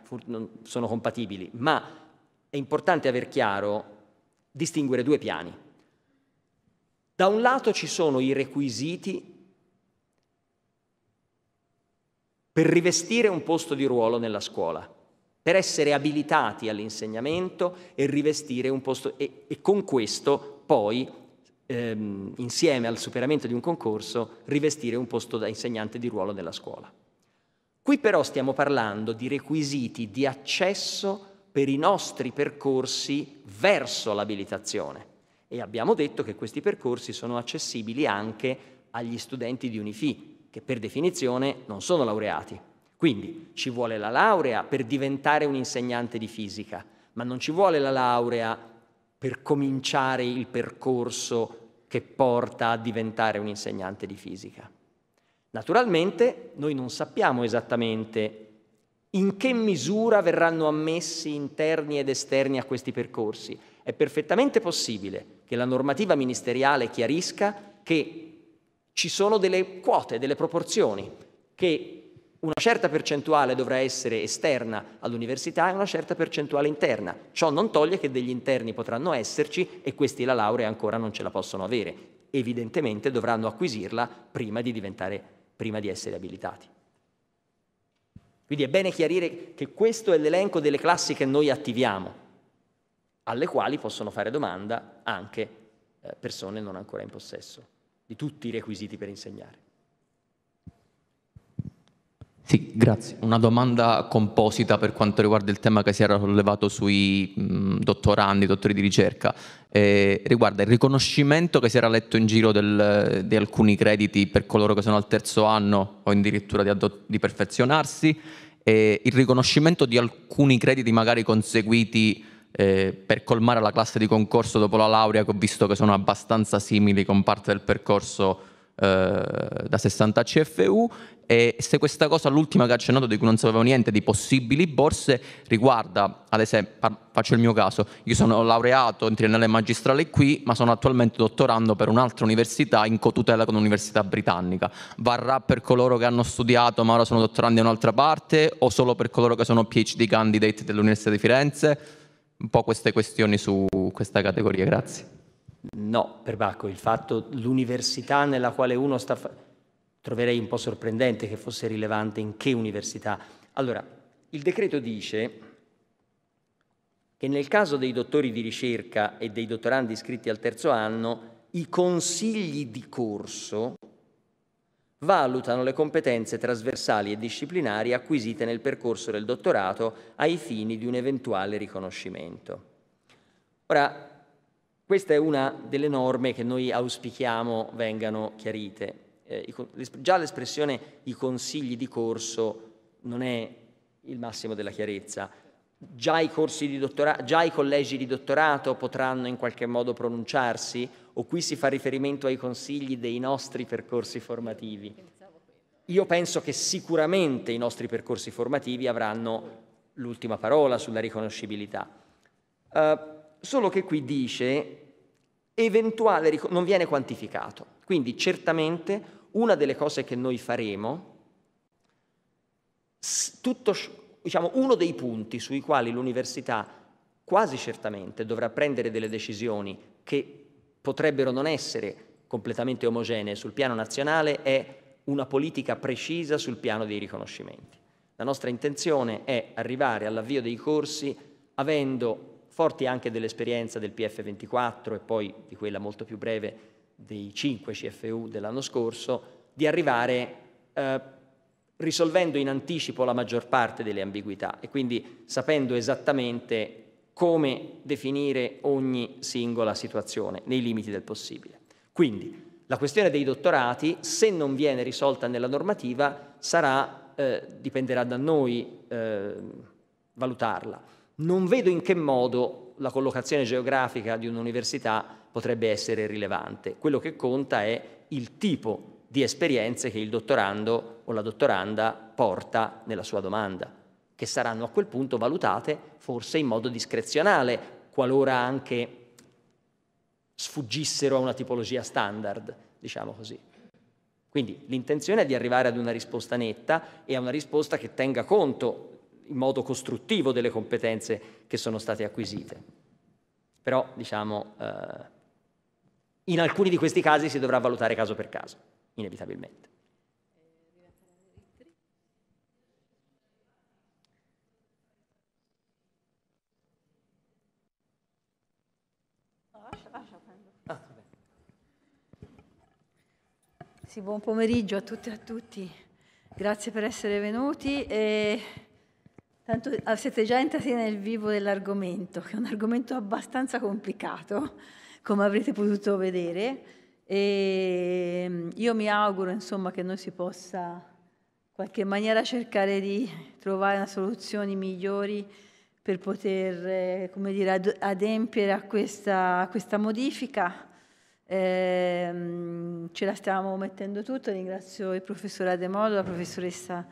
sono compatibili, ma è importante aver chiaro distinguere due piani. Da un lato ci sono i requisiti per rivestire un posto di ruolo nella scuola, per essere abilitati all'insegnamento e rivestire un posto e, e con questo poi ehm, insieme al superamento di un concorso, rivestire un posto da insegnante di ruolo nella scuola. Qui però stiamo parlando di requisiti di accesso per i nostri percorsi verso l'abilitazione e abbiamo detto che questi percorsi sono accessibili anche agli studenti di Unifi, che per definizione non sono laureati. Quindi ci vuole la laurea per diventare un insegnante di fisica, ma non ci vuole la laurea per cominciare il percorso che porta a diventare un insegnante di fisica. Naturalmente noi non sappiamo esattamente in che misura verranno ammessi interni ed esterni a questi percorsi. È perfettamente possibile che la normativa ministeriale chiarisca che ci sono delle quote, delle proporzioni, che una certa percentuale dovrà essere esterna all'università e una certa percentuale interna. Ciò non toglie che degli interni potranno esserci e questi la laurea ancora non ce la possono avere. Evidentemente dovranno acquisirla prima di, prima di essere abilitati. Quindi è bene chiarire che questo è l'elenco delle classi che noi attiviamo, alle quali possono fare domanda anche eh, persone non ancora in possesso di tutti i requisiti per insegnare. Sì, grazie. Una domanda composita per quanto riguarda il tema che si era sollevato sui mh, dottorandi, dottori di ricerca, eh, riguarda il riconoscimento che si era letto in giro del, di alcuni crediti per coloro che sono al terzo anno o addirittura di, addo- di perfezionarsi, eh, il riconoscimento di alcuni crediti magari conseguiti eh, per colmare la classe di concorso dopo la laurea, che ho visto che sono abbastanza simili con parte del percorso eh, da 60 CFU e se questa cosa, l'ultima che ha accennato, di cui non sapevo niente, di possibili borse, riguarda, ad esempio, faccio il mio caso, io sono laureato in triennale magistrale qui, ma sono attualmente dottorando per un'altra università in cotutela con l'università britannica. Varrà per coloro che hanno studiato ma ora sono dottorando da un'altra parte o solo per coloro che sono PhD candidate dell'Università di Firenze? Un po' queste questioni su questa categoria, grazie. No, per Bacco il fatto, l'università nella quale uno sta... Fa- troverei un po' sorprendente che fosse rilevante in che università. Allora, il decreto dice che nel caso dei dottori di ricerca e dei dottorandi iscritti al terzo anno, i consigli di corso valutano le competenze trasversali e disciplinari acquisite nel percorso del dottorato ai fini di un eventuale riconoscimento. Ora, questa è una delle norme che noi auspichiamo vengano chiarite, eh, già l'espressione i consigli di corso non è il massimo della chiarezza. Già i, corsi di dottora- già i collegi di dottorato potranno in qualche modo pronunciarsi o qui si fa riferimento ai consigli dei nostri percorsi formativi? Io penso che sicuramente i nostri percorsi formativi avranno l'ultima parola sulla riconoscibilità. Uh, solo che qui dice eventuale, non viene quantificato, quindi certamente una delle cose che noi faremo, tutto, diciamo, uno dei punti sui quali l'università quasi certamente dovrà prendere delle decisioni che potrebbero non essere completamente omogenee sul piano nazionale è una politica precisa sul piano dei riconoscimenti. La nostra intenzione è arrivare all'avvio dei corsi avendo forti anche dell'esperienza del PF24 e poi di quella molto più breve dei 5 CFU dell'anno scorso, di arrivare eh, risolvendo in anticipo la maggior parte delle ambiguità e quindi sapendo esattamente come definire ogni singola situazione nei limiti del possibile. Quindi la questione dei dottorati, se non viene risolta nella normativa, sarà, eh, dipenderà da noi eh, valutarla. Non vedo in che modo la collocazione geografica di un'università potrebbe essere rilevante. Quello che conta è il tipo di esperienze che il dottorando o la dottoranda porta nella sua domanda, che saranno a quel punto valutate forse in modo discrezionale, qualora anche sfuggissero a una tipologia standard, diciamo così. Quindi l'intenzione è di arrivare ad una risposta netta e a una risposta che tenga conto in modo costruttivo delle competenze che sono state acquisite. Però, diciamo, eh, in alcuni di questi casi si dovrà valutare caso per caso, inevitabilmente. Sì, buon pomeriggio a tutte e a tutti. Grazie per essere venuti. E tanto ah, siete già entrati nel vivo dell'argomento, che è un argomento abbastanza complicato come avrete potuto vedere. E ehm, io mi auguro insomma, che noi si possa in qualche maniera cercare di trovare soluzioni migliori per poter eh, dire, adempiere a questa, a questa modifica. Eh, ce la stiamo mettendo tutta, ringrazio il professore Ademolo, la professoressa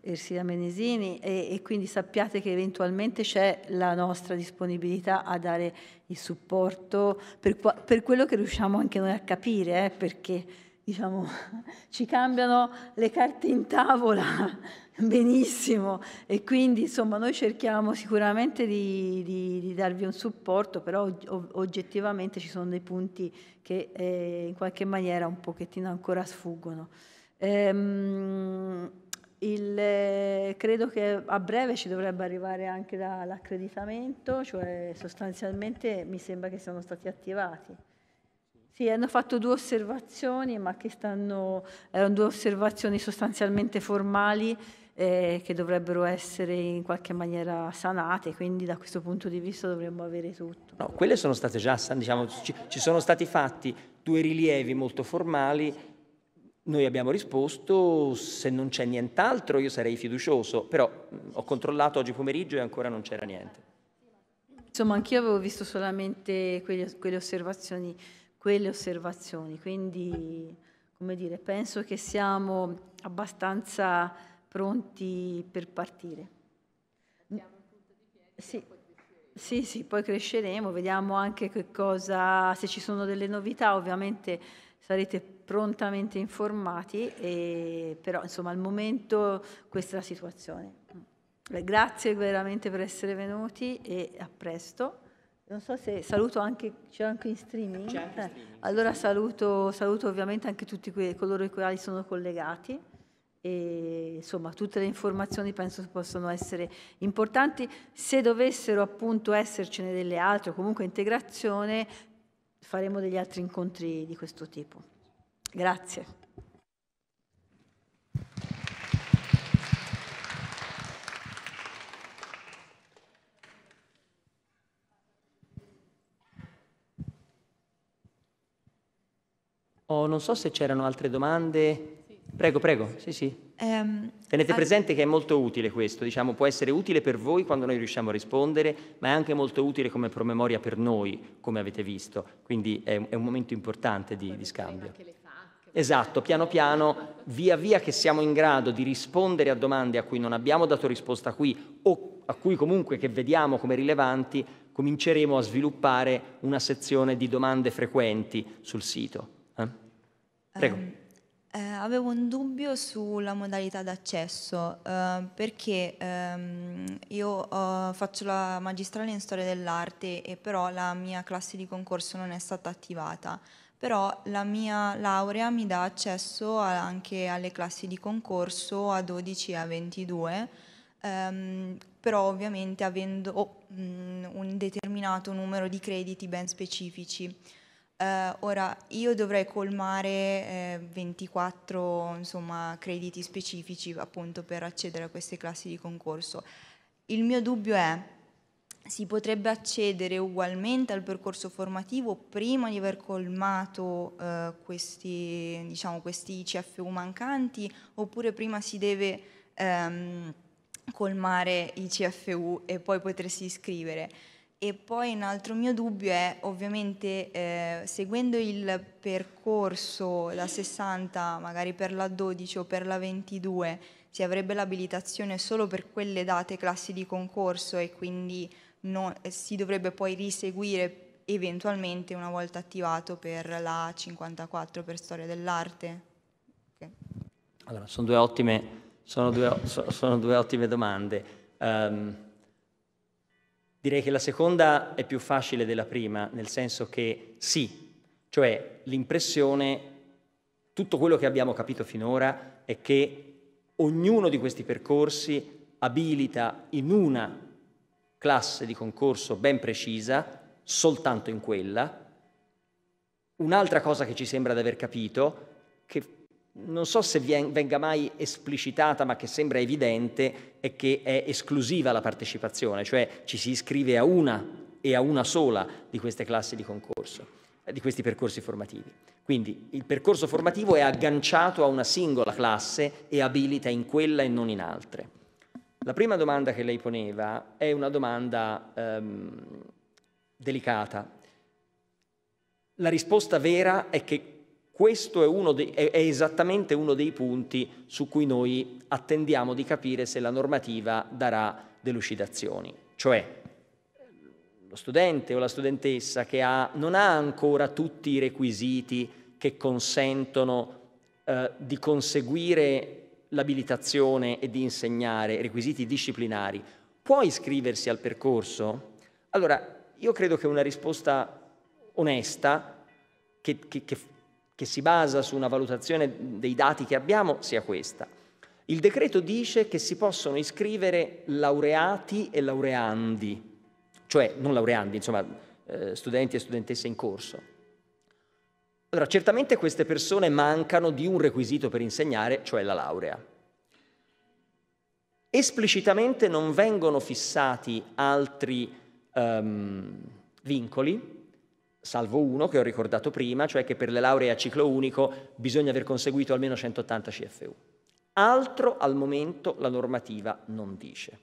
Ersilia Menesini e, e, quindi sappiate che eventualmente c'è la nostra disponibilità a dare il supporto per, per quello che riusciamo anche noi a capire, eh, perché diciamo, ci cambiano le carte in tavola benissimo e quindi insomma noi cerchiamo sicuramente di, di, di darvi un supporto, però oggettivamente ci sono dei punti che eh, in qualche maniera un pochettino ancora sfuggono. Ehm, il, eh, credo che a breve ci dovrebbe arrivare anche l'accreditamento, cioè sostanzialmente mi sembra che siano stati attivati. Sì, hanno fatto due osservazioni, ma che stanno, erano due osservazioni sostanzialmente formali eh, che dovrebbero essere in qualche maniera sanate, quindi da questo punto di vista dovremmo avere tutto. No, quelle sono state già, diciamo, ci, ci sono stati fatti due rilievi molto formali noi abbiamo risposto, se non c'è nient'altro io sarei fiducioso, però ho controllato oggi pomeriggio e ancora non c'era niente. Insomma, anch'io avevo visto solamente quelle, quelle, osservazioni, quelle osservazioni, quindi come dire, penso che siamo abbastanza pronti per partire. Sì. Sì, sì, poi cresceremo, vediamo anche che cosa, se ci sono delle novità, ovviamente sarete pronti prontamente informati, e, però insomma al momento questa è la situazione. Mm. Eh, grazie veramente per essere venuti e a presto. Non so se saluto anche, c'è anche in streaming? anche in eh, streaming. Eh, allora saluto, saluto, ovviamente anche tutti que, coloro i quali sono collegati e insomma tutte le informazioni penso possono essere importanti. Se dovessero appunto essercene delle altre o comunque integrazione faremo degli altri incontri di questo tipo. Grazie. Oh, non so se c'erano altre domande. Prego, prego, sì, sì. Um, Tenete presente che è molto utile questo, diciamo, può essere utile per voi quando noi riusciamo a rispondere, ma è anche molto utile come promemoria per noi, come avete visto. Quindi è, un, è un momento importante di, di scambio. Esatto, piano piano, via via che siamo in grado di rispondere a domande a cui non abbiamo dato risposta qui o a cui comunque che vediamo come rilevanti, cominceremo a sviluppare una sezione di domande frequenti sul sito. Eh? Prego. Um, eh, avevo un dubbio sulla modalità d'accesso eh, perché ehm, io eh, faccio la magistrale in storia dell'arte e però la mia classe di concorso non è stata attivata però la mia laurea mi dà accesso anche alle classi di concorso a 12 e a 22, ehm, però ovviamente avendo oh, mm, un determinato numero di crediti ben specifici. Eh, ora io dovrei colmare eh, 24 insomma, crediti specifici appunto per accedere a queste classi di concorso. Il mio dubbio è si potrebbe accedere ugualmente al percorso formativo prima di aver colmato eh, questi, diciamo, questi, CFU mancanti oppure prima si deve ehm, colmare i CFU e poi potersi iscrivere. E poi un altro mio dubbio è ovviamente eh, seguendo il percorso la 60 magari per la 12 o per la 22 si avrebbe l'abilitazione solo per quelle date classi di concorso e quindi non, eh, si dovrebbe poi riseguire eventualmente una volta attivato per la 54 per storia dell'arte? Okay. Allora, sono due ottime, sono due, sono due ottime domande. Um, direi che la seconda è più facile della prima, nel senso che sì, cioè l'impressione, tutto quello che abbiamo capito finora è che ognuno di questi percorsi abilita in una classe di concorso ben precisa, soltanto in quella. Un'altra cosa che ci sembra di aver capito, che non so se venga mai esplicitata, ma che sembra evidente, è che è esclusiva la partecipazione, cioè ci si iscrive a una e a una sola di queste classi di concorso, di questi percorsi formativi. Quindi il percorso formativo è agganciato a una singola classe e abilita in quella e non in altre. La prima domanda che lei poneva è una domanda ehm, delicata. La risposta vera è che questo è, de- è, esattamente uno dei punti su cui noi attendiamo di capire se la normativa darà delucidazioni. Cioè, lo studente o la studentessa che ha, non ha ancora tutti i requisiti che consentono eh, di conseguire l'abilitazione e di insegnare, requisiti disciplinari, può iscriversi al percorso? Allora, io credo che una risposta onesta, che, che, che, che, si basa su una valutazione dei dati che abbiamo, sia questa. Il decreto dice che si possono iscrivere laureati e laureandi, cioè non laureandi, insomma eh, studenti e studentesse in corso. Allora, certamente queste persone mancano di un requisito per insegnare, cioè la laurea. Esplicitamente non vengono fissati altri um, vincoli, salvo uno che ho ricordato prima, cioè che per le lauree a ciclo unico bisogna aver conseguito almeno 180 CFU. Altro al momento la normativa non dice.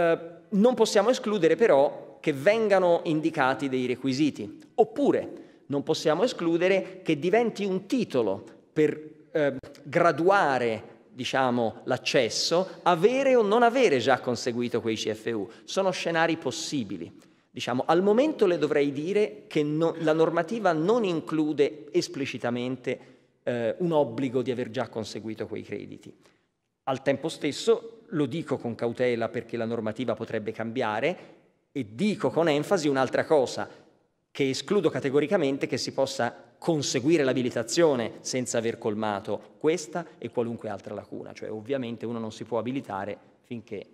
Eh, non possiamo escludere però che vengano indicati dei requisiti, oppure non possiamo escludere che diventi un titolo per eh, graduare diciamo, l'accesso, avere o non avere già conseguito quei CFU. Sono scenari possibili. Diciamo, al momento le dovrei dire che no, la normativa non include esplicitamente eh, un obbligo di aver già conseguito quei crediti. Al tempo stesso, lo dico con cautela perché la normativa potrebbe cambiare, e dico con enfasi un'altra cosa, che escludo categoricamente che si possa conseguire l'abilitazione senza aver colmato questa e qualunque altra lacuna, cioè ovviamente uno non si può abilitare finché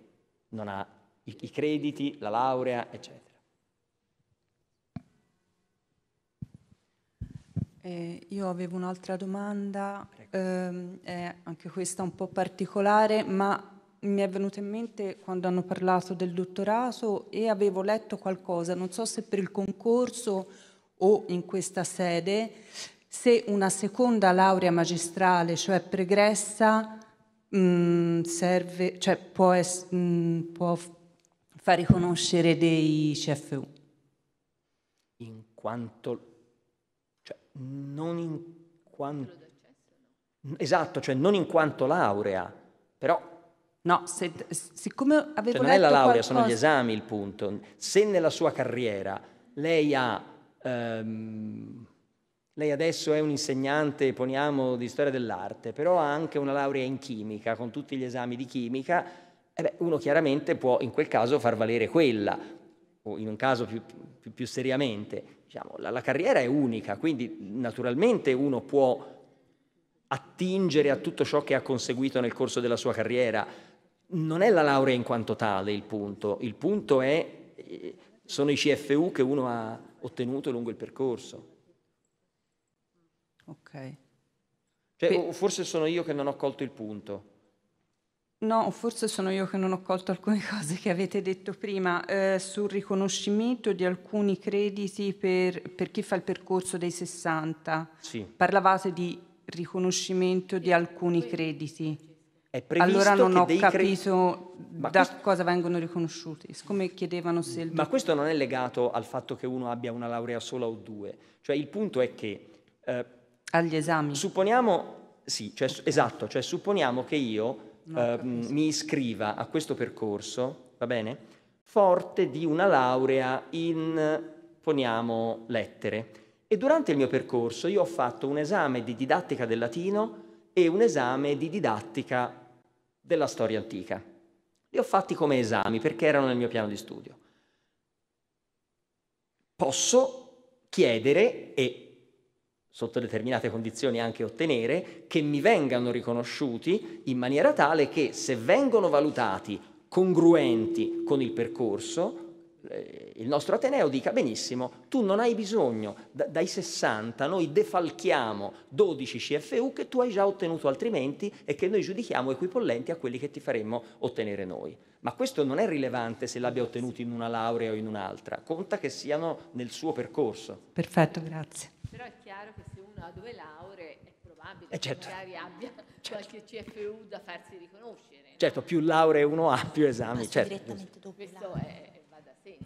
non ha i, i crediti, la laurea, eccetera. Eh, io avevo un'altra domanda, eh, eh, anche questa un po' particolare, ma mi è venuta in mente quando hanno parlato del dottorato e avevo letto qualcosa, non so se per il concorso o in questa sede, se una seconda laurea magistrale, cioè pregressa, mh, mm, serve, cioè può, es- mh, mm, può far riconoscere dei CFU. In quanto non in quanto... Esatto, cioè non in quanto laurea, però... No, se, siccome avevo cioè non è la laurea, qualcosa... sono gli esami il punto. Se nella sua carriera lei ha... Ehm, lei adesso è un insegnante, poniamo, di storia dell'arte, però ha anche una laurea in chimica, con tutti gli esami di chimica, eh beh, uno chiaramente può in quel caso far valere quella, o in un caso più, più, più seriamente, diciamo, la, la carriera è unica, quindi naturalmente uno può attingere a tutto ciò che ha conseguito nel corso della sua carriera. Non è la laurea in quanto tale il punto, il punto è, eh, sono i CFU che uno ha ottenuto lungo il percorso. Ok. Cioè, Quindi... forse sono io che non ho colto il punto. No, forse sono io che non ho colto alcune cose che avete detto prima eh, sul riconoscimento di alcuni crediti per, per, chi fa il percorso dei 60. Sì. Parlavate di riconoscimento di alcuni crediti. È previsto allora non ho capito cre... da questo... cosa vengono riconosciuti, siccome chiedevano se... Il... Ma questo non è legato al fatto che uno abbia una laurea sola o due, cioè il punto è che... Eh, Agli esami. Supponiamo, sì, cioè, esatto, cioè supponiamo che io eh, mi iscriva a questo percorso, va bene? Forte di una laurea in, poniamo, lettere. E durante il mio percorso io ho fatto un esame di didattica del latino e un esame di didattica della storia antica. Li ho fatti come esami perché erano nel mio piano di studio. Posso chiedere e sotto determinate condizioni anche ottenere, che mi vengano riconosciuti in maniera tale che se vengono valutati congruenti con il percorso, eh, il nostro Ateneo dica benissimo, tu non hai bisogno, dai 60 noi defalchiamo 12 CFU che tu hai già ottenuto altrimenti e che noi giudichiamo equipollenti a quelli che ti faremmo ottenere noi. Ma questo non è rilevante se l'abbia ottenuto in una laurea o in un'altra, conta che siano nel suo percorso. Perfetto, grazie. Però è chiaro che se uno ha due lauree è probabile eh certo. che magari abbia certo. qualche CFU da farsi riconoscere. No? Certo, più lauree uno ha, più esami. Passo certo. direttamente dopo questo è, va da sé.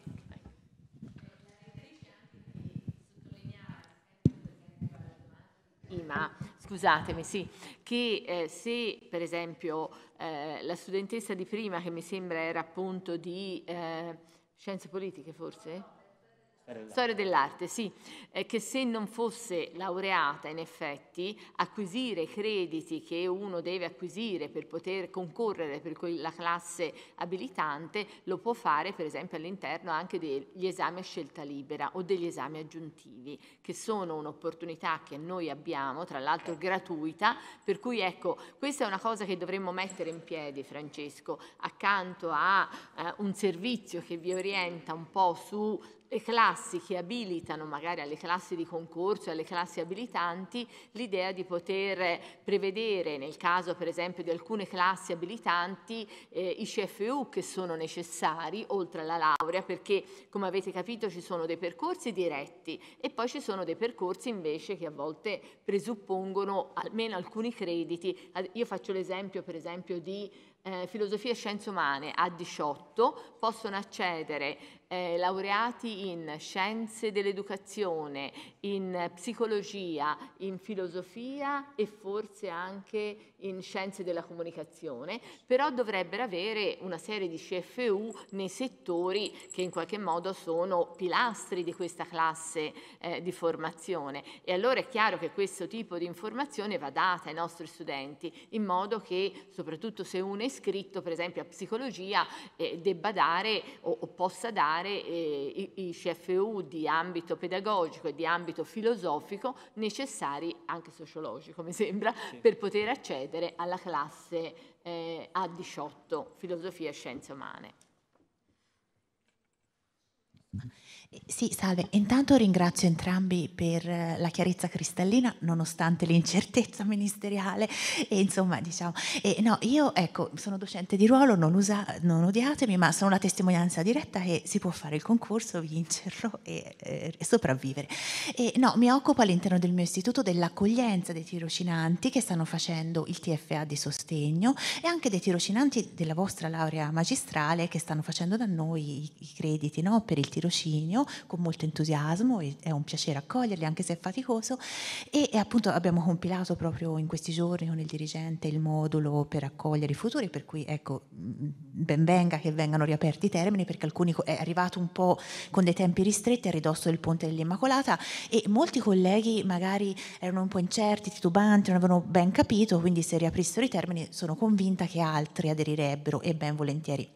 Ma ecco. scusatemi, sì, che eh, se per esempio eh, la studentessa di prima che mi sembra era appunto di eh, scienze politiche forse? Storia dell'arte, sì, eh, che se non fosse laureata in effetti, acquisire i crediti che uno deve acquisire per poter concorrere per quella classe abilitante lo può fare per esempio all'interno anche degli esami a scelta libera o degli esami aggiuntivi, che sono un'opportunità che noi abbiamo, tra l'altro gratuita, per cui ecco, questa è una cosa che dovremmo mettere in piedi, Francesco, accanto a eh, un servizio che vi orienta un po' su le classi che abilitano magari alle classi di concorso, alle classi abilitanti, l'idea di poter prevedere nel caso per esempio di alcune classi abilitanti eh, i CFU che sono necessari oltre alla laurea perché come avete capito ci sono dei percorsi diretti e poi ci sono dei percorsi invece che a volte presuppongono almeno alcuni crediti. Io faccio l'esempio per esempio di eh, filosofia e scienze umane a 18 possono accedere eh, laureati in scienze dell'educazione, in psicologia, in filosofia e forse anche in scienze della comunicazione, però dovrebbero avere una serie di CFU nei settori che in qualche modo sono pilastri di questa classe eh, di formazione. E allora è chiaro che questo tipo di informazione va data ai nostri studenti in modo che, soprattutto se uno è iscritto per esempio a psicologia eh, debba dare o, o possa dare eh, i, i, CFU di ambito pedagogico e di ambito filosofico necessari, anche sociologico mi sembra, sì. per poter accedere alla classe eh, A18, filosofia e scienze umane. Sì, salve. Intanto ringrazio entrambi per eh, la chiarezza cristallina, nonostante l'incertezza ministeriale. E insomma, diciamo, e no, io ecco, sono docente di ruolo, non, usa, non odiatemi, ma sono una testimonianza diretta che si può fare il concorso, vincerlo e, eh, e sopravvivere. E no, mi occupo all'interno del mio istituto dell'accoglienza dei tirocinanti che stanno facendo il TFA di sostegno e anche dei tirocinanti della vostra laurea magistrale che stanno facendo da noi i crediti no, per il tirocinio vicino con molto entusiasmo è un piacere accoglierli anche se è faticoso e, e appunto abbiamo compilato proprio in questi giorni con il dirigente il modulo per accogliere i futuri per cui ecco mm, benvenga che vengano riaperti i termini perché alcuni è arrivato un po' con dei tempi ristretti a ridosso del ponte dell'Immacolata e molti colleghi magari erano un po' incerti, titubanti, non avevano ben capito, quindi se riaprissero i termini sono convinta che altri aderirebbero e ben volentieri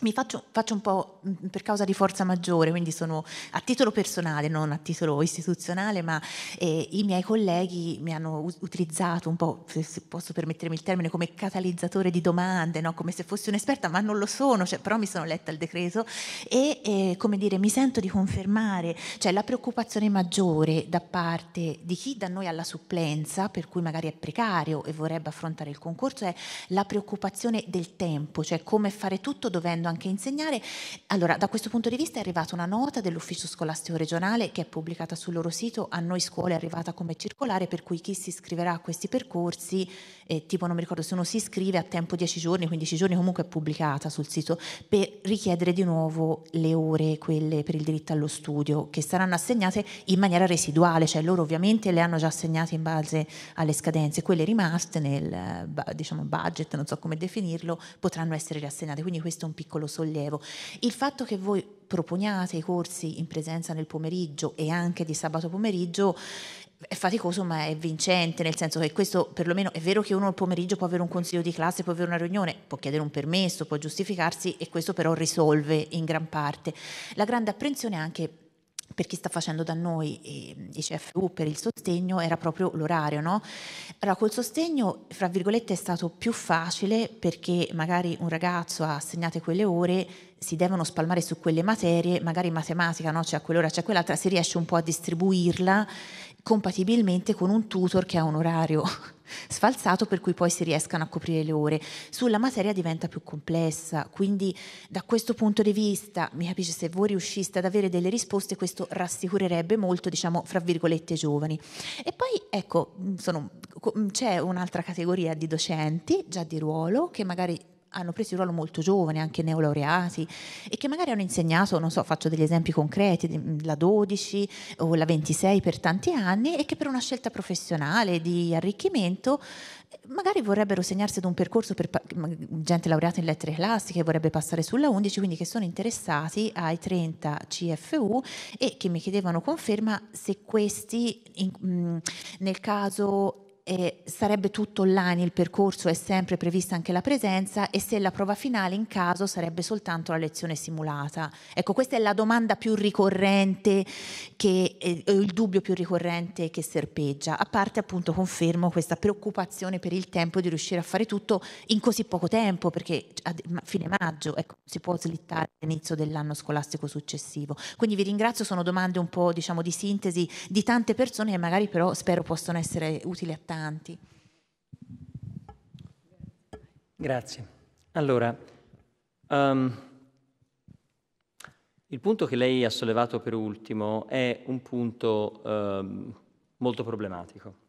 mi faccio, faccio, un po' mm, per causa di forza maggiore, quindi sono a titolo personale, non a titolo istituzionale, ma eh, i miei colleghi mi hanno us- utilizzato un po', se posso permettermi il termine, come catalizzatore di domande, no? come se fossi un'esperta, ma non lo sono, cioè, però mi sono letta il decreto e eh, come dire, mi sento di confermare cioè, la preoccupazione maggiore da parte di chi da noi ha la supplenza, per cui magari è precario e vorrebbe affrontare il concorso, è la preoccupazione del tempo, cioè come fare tutto dovendo dovendo anche insegnare. Allora, da questo punto di vista è arrivata una nota dell'Ufficio Scolastico Regionale che è pubblicata sul loro sito, a noi scuole è arrivata come circolare, per cui chi si iscriverà a questi percorsi eh, tipo non mi ricordo se uno si iscrive a tempo 10 giorni, 15 giorni comunque è pubblicata sul sito, per richiedere di nuovo le ore, quelle per il diritto allo studio, che saranno assegnate in maniera residuale, cioè loro ovviamente le hanno già assegnate in base alle scadenze, quelle rimaste nel diciamo, budget, non so come definirlo, potranno essere riassegnate, quindi questo è un piccolo sollievo. Il fatto che voi proponiate i corsi in presenza nel pomeriggio e anche di sabato pomeriggio è faticoso ma è vincente, nel senso che questo perlomeno è vero che uno al pomeriggio può avere un consiglio di classe, può avere una riunione, può chiedere un permesso, può giustificarsi e questo però risolve in gran parte. La grande apprensione anche per chi sta facendo da noi ehm, i CFU per il sostegno era proprio l'orario, no? Allora col sostegno, fra virgolette, è stato più facile perché magari un ragazzo ha assegnate quelle ore, si devono spalmare su quelle materie, magari matematica, no? C'è a quell'ora, c'è a quell'altra, si riesce un po' a distribuirla compatibilmente con un tutor che ha un orario sfalsato per cui poi si riescano a coprire le ore. Sulla materia diventa più complessa, quindi da questo punto di vista, mi capisce se voi riusciste ad avere delle risposte, questo rassicurerebbe molto, diciamo, fra virgolette, i giovani. E poi, ecco, sono, c'è un'altra categoria di docenti, già di ruolo, che magari hanno preso il ruolo molto giovane, anche neolaureati, e che magari hanno insegnato, non so, faccio degli esempi concreti, mm, la 12 o la 26 per tanti anni e che per una scelta professionale di arricchimento eh, magari vorrebbero segnarsi ad un percorso per gente laureata in lettere classiche, vorrebbe passare sulla 11, quindi che sono interessati ai 30 CFU e che mi chiedevano conferma se questi in, mm, nel caso eh, sarebbe tutto online, il percorso è sempre prevista anche la presenza e se la prova finale in caso sarebbe soltanto la lezione simulata. Ecco, questa è la domanda più ricorrente, che, eh, il dubbio più ricorrente che serpeggia, a parte appunto confermo questa preoccupazione per il tempo di riuscire a fare tutto in così poco tempo, perché a fine maggio ecco, si può slittare all'inizio dell'anno scolastico successivo. Quindi vi ringrazio, sono domande un po' diciamo di sintesi di tante persone che magari però spero possano essere utili a tanti importanti. Grazie. Allora, um, il punto che lei ha sollevato per ultimo è un punto um, molto problematico.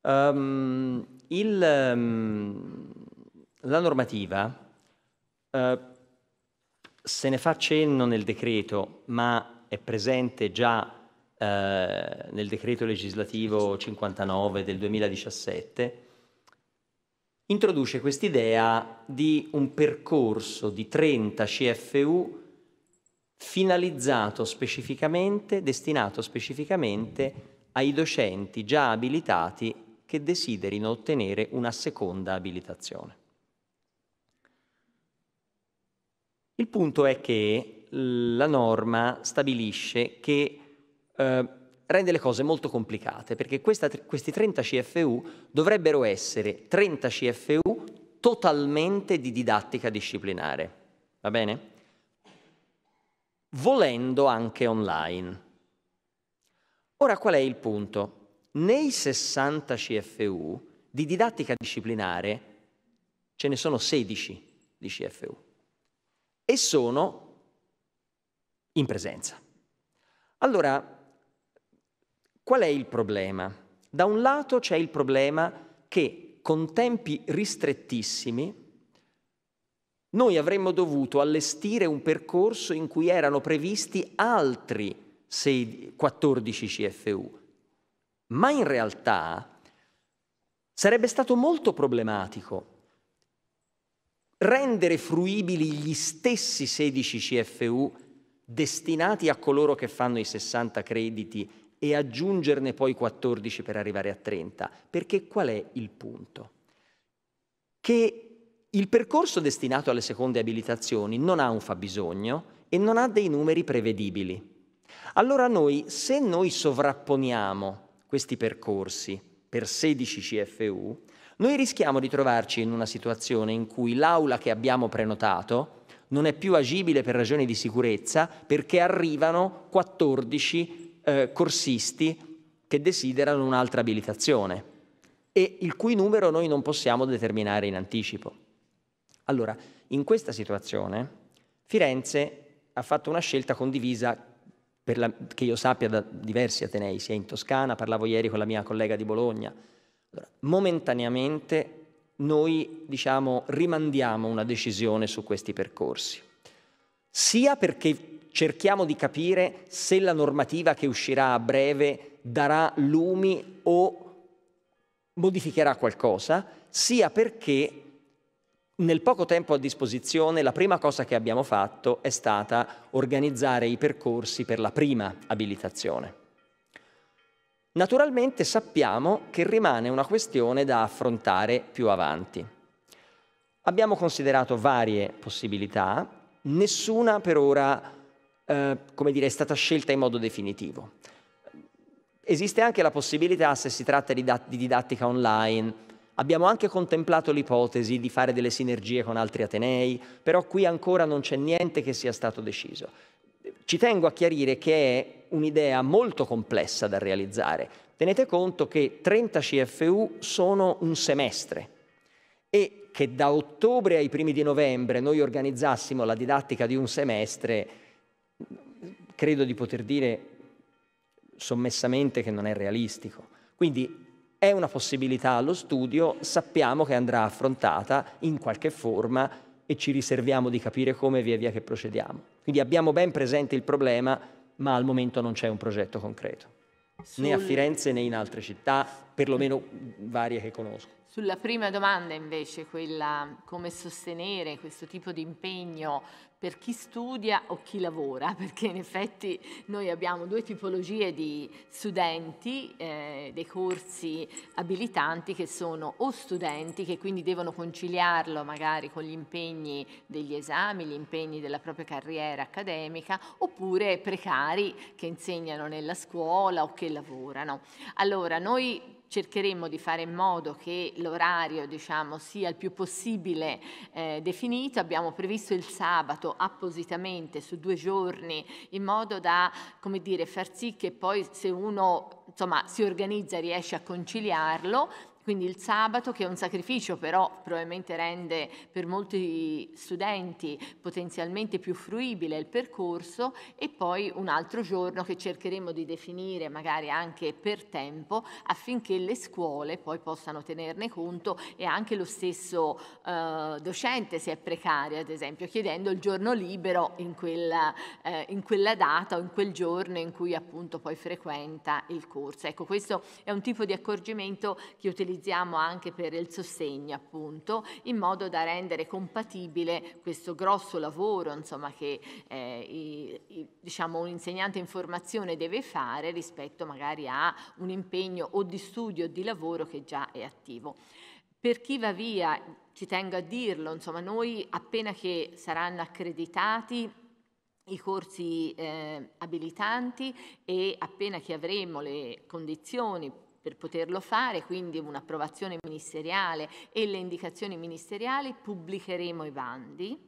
Um, il, la normativa uh, se ne fa cenno nel decreto, ma è presente già eh, nel decreto legislativo 59 del 2017, introduce quest'idea di un percorso di 30 CFU finalizzato specificamente, destinato specificamente ai docenti già abilitati che desiderino ottenere una seconda abilitazione. Il punto è che la norma stabilisce che Ehm, rende le cose molto complicate perché questa, questi 30 CFU dovrebbero essere 30 CFU totalmente di didattica disciplinare, va bene? Volendo anche online. Ora qual è il punto? Nei 60 CFU di didattica disciplinare ce ne sono 16 di CFU e sono in presenza. Allora, Qual è il problema? Da un lato c'è il problema che con tempi ristrettissimi noi avremmo dovuto allestire un percorso in cui erano previsti altri 6, 14 CFU, ma in realtà sarebbe stato molto problematico rendere fruibili gli stessi 16 CFU destinati a coloro che fanno i 60 crediti e aggiungerne poi 14 per arrivare a 30, perché qual è il punto? Che il percorso destinato alle seconde abilitazioni non ha un fabbisogno e non ha dei numeri prevedibili. Allora noi, se noi sovrapponiamo questi percorsi per 16 CFU, noi rischiamo di trovarci in una situazione in cui l'aula che abbiamo prenotato non è più agibile per ragioni di sicurezza perché arrivano 14 eh, corsisti che desiderano un'altra abilitazione e il cui numero noi non possiamo determinare in anticipo. Allora, in questa situazione Firenze ha fatto una scelta condivisa la, che io sappia da diversi Atenei, sia in Toscana, parlavo ieri con la mia collega di Bologna. Allora, momentaneamente noi diciamo, rimandiamo una decisione su questi percorsi, sia perché cerchiamo di capire se la normativa che uscirà a breve darà lumi o modificherà qualcosa, sia perché nel poco tempo a disposizione la prima cosa che abbiamo fatto è stata organizzare i percorsi per la prima abilitazione. Naturalmente sappiamo che rimane una questione da affrontare più avanti. Abbiamo considerato varie possibilità, nessuna per ora eh, come dire, è stata scelta in modo definitivo. Esiste anche la possibilità, se si tratta di, di didattica online, Abbiamo anche contemplato l'ipotesi di fare delle sinergie con altri Atenei, però qui ancora non c'è niente che sia stato deciso. Ci tengo a chiarire che è un'idea molto complessa da realizzare. Tenete conto che 30 CFU sono un semestre e che da ottobre ai primi di novembre noi organizzassimo la didattica di un semestre credo di poter dire sommessamente che non è realistico. Quindi è una possibilità allo studio, sappiamo che andrà affrontata in qualche forma e ci riserviamo di capire come via via che procediamo. Quindi abbiamo ben presente il problema, ma al momento non c'è un progetto concreto, Sul... né a Firenze né in altre città, perlomeno varie che conosco. Sulla prima domanda invece, quella come sostenere questo tipo di impegno per chi studia o chi lavora, perché in effetti noi abbiamo due tipologie di studenti eh, dei corsi abilitanti che sono o studenti che quindi devono conciliarlo magari con gli impegni degli esami, gli impegni della propria carriera accademica, oppure precari che insegnano nella scuola o che lavorano. Allora, noi cercheremo di fare in modo che l'orario diciamo, sia il più possibile eh, definito, abbiamo previsto il sabato appositamente su due giorni in modo da come dire, far sì che poi se uno insomma, si organizza riesce a conciliarlo, quindi il sabato, che è un sacrificio, però probabilmente rende per molti studenti potenzialmente più fruibile il percorso, e poi un altro giorno che cercheremo di definire magari anche per tempo affinché le scuole poi possano tenerne conto e anche lo stesso eh, docente se è precario, ad esempio, chiedendo il giorno libero in quella, eh, in quella data o in quel giorno in cui appunto poi frequenta il corso. Ecco, questo è un tipo di accorgimento che utilizziamo utilizziamo anche per il sostegno appunto, in modo da rendere compatibile questo grosso lavoro insomma, che eh, i, i, diciamo, un insegnante in formazione deve fare rispetto magari a un impegno o di studio o di lavoro che già è attivo. Per chi va via, ci tengo a dirlo, insomma, noi appena che saranno accreditati i corsi eh, abilitanti e appena che avremo le condizioni per poterlo fare, quindi un'approvazione ministeriale e le indicazioni ministeriali, pubblicheremo i bandi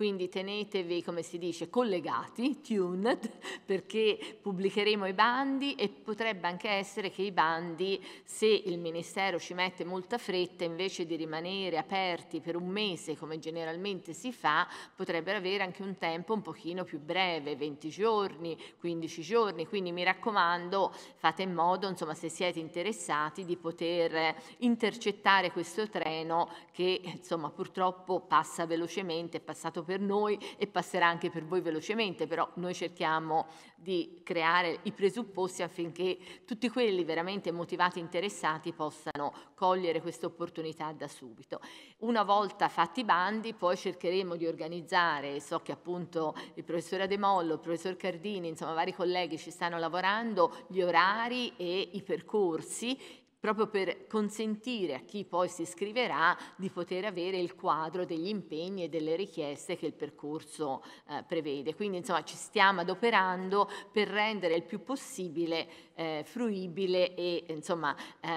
quindi tenetevi, come si dice, collegati, tuned, perché pubblicheremo i bandi e potrebbe anche essere che i bandi, se il Ministero ci mette molta fretta, invece di rimanere aperti per un mese come generalmente si fa, potrebbero avere anche un tempo un pochino più breve, 20 giorni, 15 giorni. Quindi mi raccomando, fate in modo, insomma, se siete interessati, di poter intercettare questo treno che, insomma, purtroppo passa velocemente, è passato per per noi e passerà anche per voi velocemente, però noi cerchiamo di creare i presupposti affinché tutti quelli veramente motivati e interessati possano cogliere questa opportunità da subito. Una volta fatti i bandi poi cercheremo di organizzare, so che appunto il professor Ademollo, il professor Cardini, insomma vari colleghi ci stanno lavorando, gli orari e i percorsi proprio per consentire a chi poi si iscriverà di poter avere il quadro degli impegni e delle richieste che il percorso eh, prevede. Quindi insomma ci stiamo adoperando per rendere il più possibile eh, fruibile e insomma eh,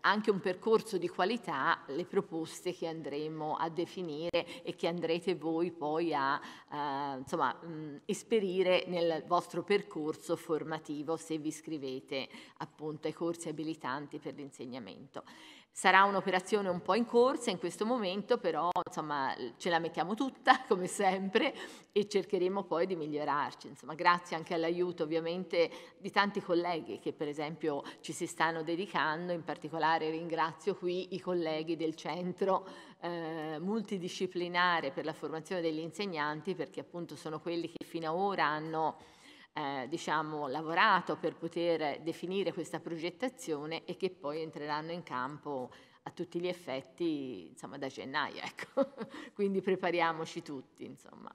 anche un percorso di qualità le proposte che andremo a definire e che andrete voi poi a eh, insomma, mh, esperire nel vostro percorso formativo se vi iscrivete appunto ai corsi abilitanti per l'insegnamento. Sarà un'operazione un po' in corsa in questo momento, però insomma, ce la mettiamo tutta come sempre e cercheremo poi di migliorarci. Insomma, grazie anche all'aiuto ovviamente di tanti colleghi che per esempio ci si stanno dedicando, in particolare ringrazio qui i colleghi del centro eh, multidisciplinare per la formazione degli insegnanti perché appunto sono quelli che fino ad ora hanno eh, diciamo, lavorato per poter definire questa progettazione e che poi entreranno in campo a tutti gli effetti insomma, da gennaio. Ecco. Quindi prepariamoci tutti. Insomma.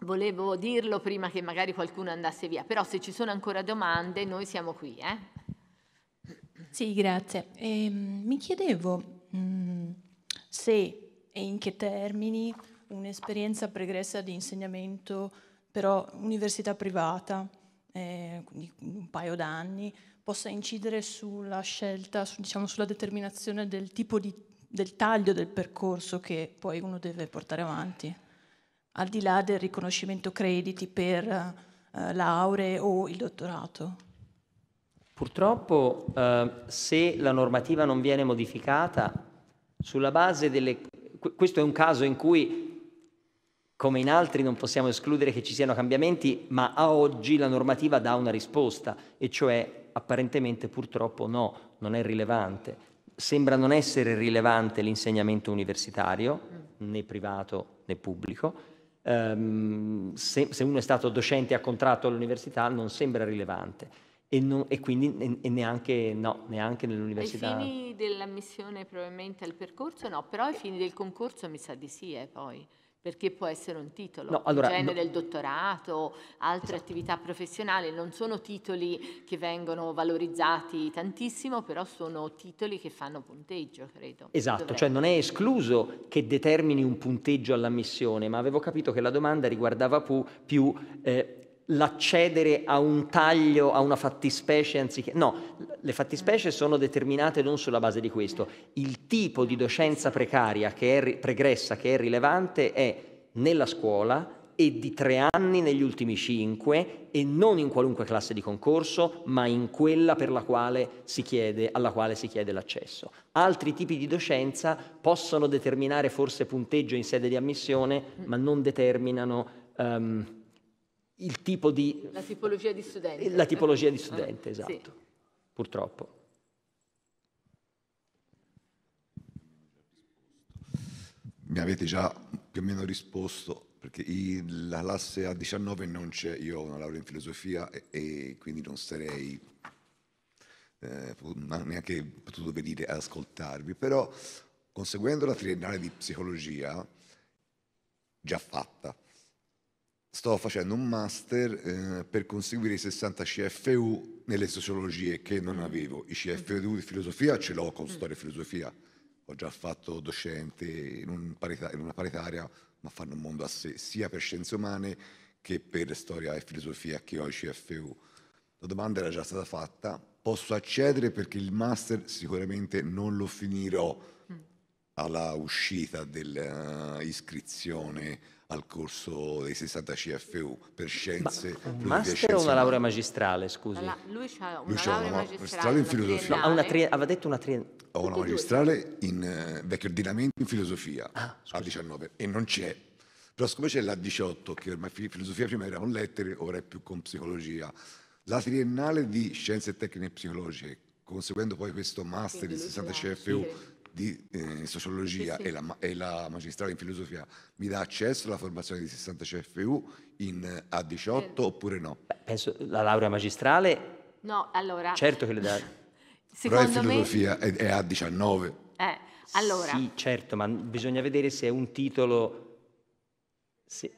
Volevo dirlo prima che magari qualcuno andasse via, però se ci sono ancora domande noi siamo qui. Eh? Sì, grazie. Eh, mi chiedevo mh, mm, se e in che termini un'esperienza pregressa di insegnamento però università privata, eh, quindi un paio d'anni, possa incidere sulla scelta, su, diciamo, sulla determinazione del tipo di, del taglio del percorso che poi uno deve portare avanti, al di là del riconoscimento crediti per eh, lauree o il dottorato. Purtroppo eh, se la normativa non viene modificata, sulla base delle... questo è un caso in cui come in altri non possiamo escludere che ci siano cambiamenti, ma a oggi la normativa dà una risposta, e cioè apparentemente purtroppo no, non è rilevante. Sembra non essere rilevante l'insegnamento universitario, mm. né privato né pubblico. Um, se, se, uno è stato docente a contratto all'università non sembra rilevante e, non, e quindi e neanche, no, neanche nell'università. Ai fini dell'ammissione probabilmente al percorso no, però ai fini del concorso mi sa di sì eh, poi. Perché può essere un titolo, no, allora, genere no. del dottorato, altre esatto. attività professionali, non sono titoli che vengono valorizzati tantissimo, però sono titoli che fanno punteggio, credo. Esatto, Dovrebbe. cioè non è escluso che determini un punteggio all'ammissione, ma avevo capito che la domanda riguardava più, più eh, l'accedere a un taglio, a una fattispecie anziché... No, le fattispecie sono determinate non sulla base di questo. Il tipo di docenza precaria, che è pregressa, che è rilevante, è nella scuola e di tre anni negli ultimi cinque e non in qualunque classe di concorso, ma in quella quale chiede, alla quale si chiede l'accesso. Altri tipi di docenza possono determinare forse punteggio in sede di ammissione, ma non determinano... Um, il tipo di... La tipologia di studente. La tipologia di studente, ah, esatto, sì. purtroppo. Mi avete già più o meno risposto, perché la classe A19 non c'è, io ho una laurea in filosofia e, e quindi non sarei eh, neanche potuto venire ad ascoltarvi, però conseguendo la triennale di psicologia, già fatta, sto facendo un master eh, per conseguire i 60 CFU nelle sociologie che non mm. avevo. I mm. CFU di filosofia ce l'ho con mm. storia e filosofia, ho già fatto docente in, un parita- in una paritaria, ma fanno un mondo a sé, sia per scienze umane che per storia e filosofia che ho i CFU. La domanda era già stata fatta, posso accedere perché il master sicuramente non lo finirò alla uscita dell'iscrizione al corso dei 60 CFU per scienze. Ma, un master scienze o una laurea umane. magistrale, scusi? Allora, lui ha una, lui laurea, una magistrale, magistrale in filosofia. No, tri- aveva detto una triennale. Ho una magistrale in eh, vecchio ordinamento in filosofia ah, a 19 e non c'è. Però siccome c'è la 18, che ormai filosofia prima era con lettere, ora è più con psicologia. La triennale di scienze tecniche e psicologiche, conseguendo poi questo master in 60 CFU di eh, sociologia sì, sì. E, la, e, la, magistrale in filosofia mi dà accesso alla formazione di 60 CFU in eh, A18 eh. oppure no? Beh, penso la laurea magistrale... No, allora... Certo che le dà... Però in filosofia me... è, è A19. Eh, allora... Sì, certo, ma bisogna vedere se è un titolo... Se...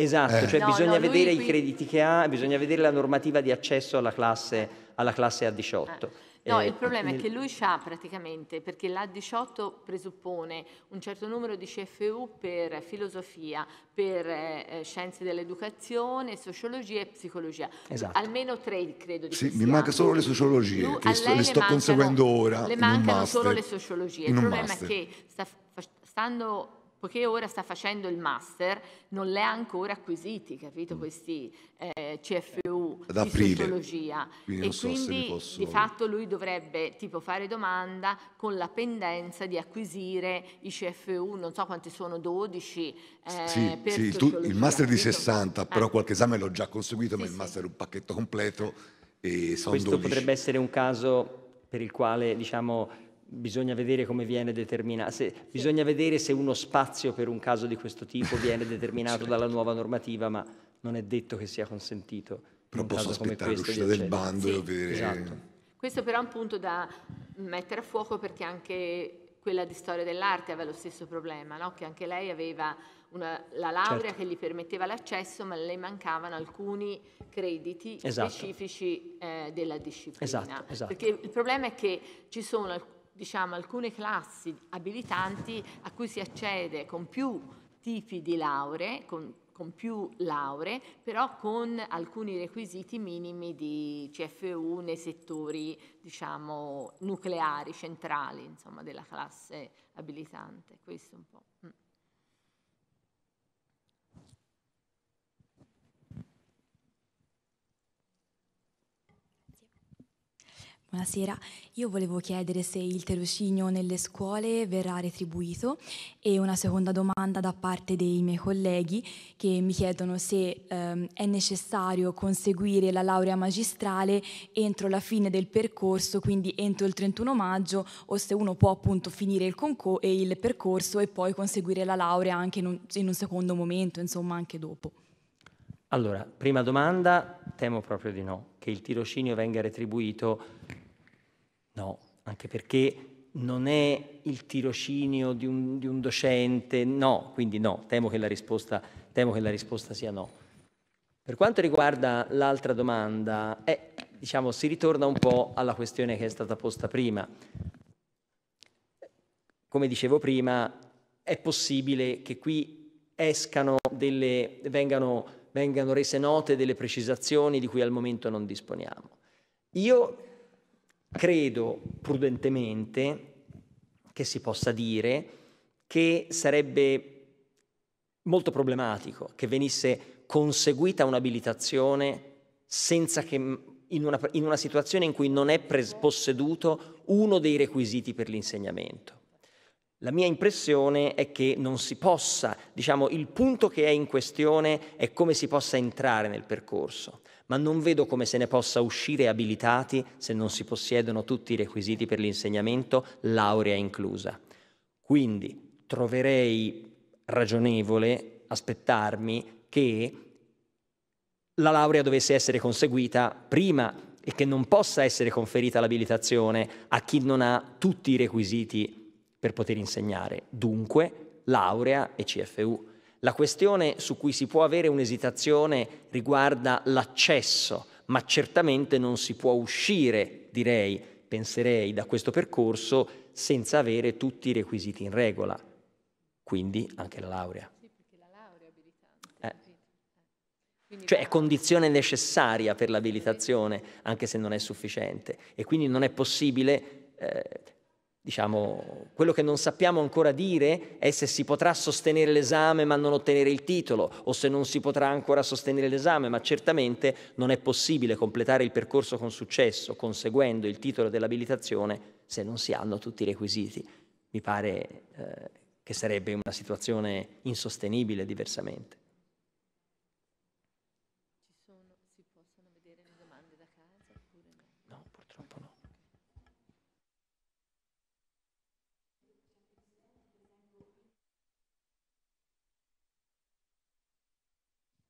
Esatto, eh. cioè no, bisogna no, vedere qui... i crediti che ha, bisogna vedere la normativa di accesso alla classe, alla classe A18. No, eh, il problema è che lui ha praticamente, perché l'A18 presuppone un certo numero di CFU per filosofia, per eh, eh, scienze dell'educazione, sociologia e psicologia. Esatto. Almeno tre credo di sì, Mi manca solo le sociologie, lui, che sto, le, le sto conseguendo ora. Le mancano solo le sociologie. Il problema master. è che sta, stando Poiché ora sta facendo il master, non le ha ancora acquisiti, capito, mm. questi eh, CFU Ad di aprile. sociologia. Quindi e so quindi posso... di fatto lui dovrebbe tipo fare domanda con la pendenza di acquisire i CFU, non so quanti sono, 12 eh, sì, sì tu, il master di 60, però eh. qualche esame l'ho già conseguito, sì, ma il master è un pacchetto completo e sono Questo 12. potrebbe essere un caso per il quale, diciamo Bisogna vedere come viene determinato, se, bisogna vedere se uno spazio per un caso di questo tipo viene determinato certo. dalla nuova normativa, ma non è detto che sia consentito. Però posso aspettare l'uscita del bando sì, e vedere... Esatto. Questo però è un punto da mettere a fuoco perché anche quella di storia dell'arte aveva lo stesso problema, no? che anche lei aveva una, la laurea certo. che gli permetteva l'accesso, ma le mancavano alcuni crediti esatto. specifici eh, della disciplina. Esatto, esatto. Perché il problema è che ci sono alcuni diciamo, alcune classi abilitanti a cui si accede con più tipi di lauree, con, con più lauree, però con alcuni requisiti minimi di CFU nei settori diciamo, nucleari, centrali insomma, della classe abilitante. Questo un po'. Buonasera, io volevo chiedere se il tirocinio nelle scuole verrà retribuito e una seconda domanda da parte dei miei colleghi che mi chiedono se ehm, è necessario conseguire la laurea magistrale entro la fine del percorso, quindi entro il 31 maggio, o se uno può appunto finire il, e il percorso e poi conseguire la laurea anche in un, in un secondo momento, insomma anche dopo. Allora, prima domanda, temo proprio di no, che il tirocinio venga retribuito No, anche perché non è il tirocinio di un, di un docente, no, quindi no, temo che, risposta, temo che, la risposta, sia no. Per quanto riguarda l'altra domanda, eh, diciamo, si ritorna un po' alla questione che è stata posta prima. Come dicevo prima, è possibile che qui escano delle, vengano, vengano rese note delle precisazioni di cui al momento non disponiamo. Io credo prudentemente che si possa dire che sarebbe molto problematico che venisse conseguita un'abilitazione senza che in una, in una situazione in cui non è pres- posseduto uno dei requisiti per l'insegnamento. La mia impressione è che non si possa, diciamo, il punto che è in questione è come si possa entrare nel percorso ma non vedo come se ne possa uscire abilitati se non si possiedono tutti i requisiti per l'insegnamento, laurea inclusa. Quindi troverei ragionevole aspettarmi che la laurea dovesse essere conseguita prima e che non possa essere conferita l'abilitazione a chi non ha tutti i requisiti per poter insegnare. Dunque, laurea e CFU la questione su cui si può avere un'esitazione riguarda l'accesso, ma certamente non si può uscire, direi, penserei, da questo percorso senza avere tutti i requisiti in regola, quindi anche la laurea. Sì, perché la laurea è eh. Cioè è condizione necessaria per l'abilitazione, anche se non è sufficiente. E quindi non è possibile eh, Diciamo, quello che non sappiamo ancora dire è se si potrà sostenere l'esame ma non ottenere il titolo o se non si potrà ancora sostenere l'esame, ma certamente non è possibile completare il percorso con successo conseguendo il titolo dell'abilitazione se non si hanno tutti i requisiti. Mi pare eh, che sarebbe una situazione insostenibile diversamente.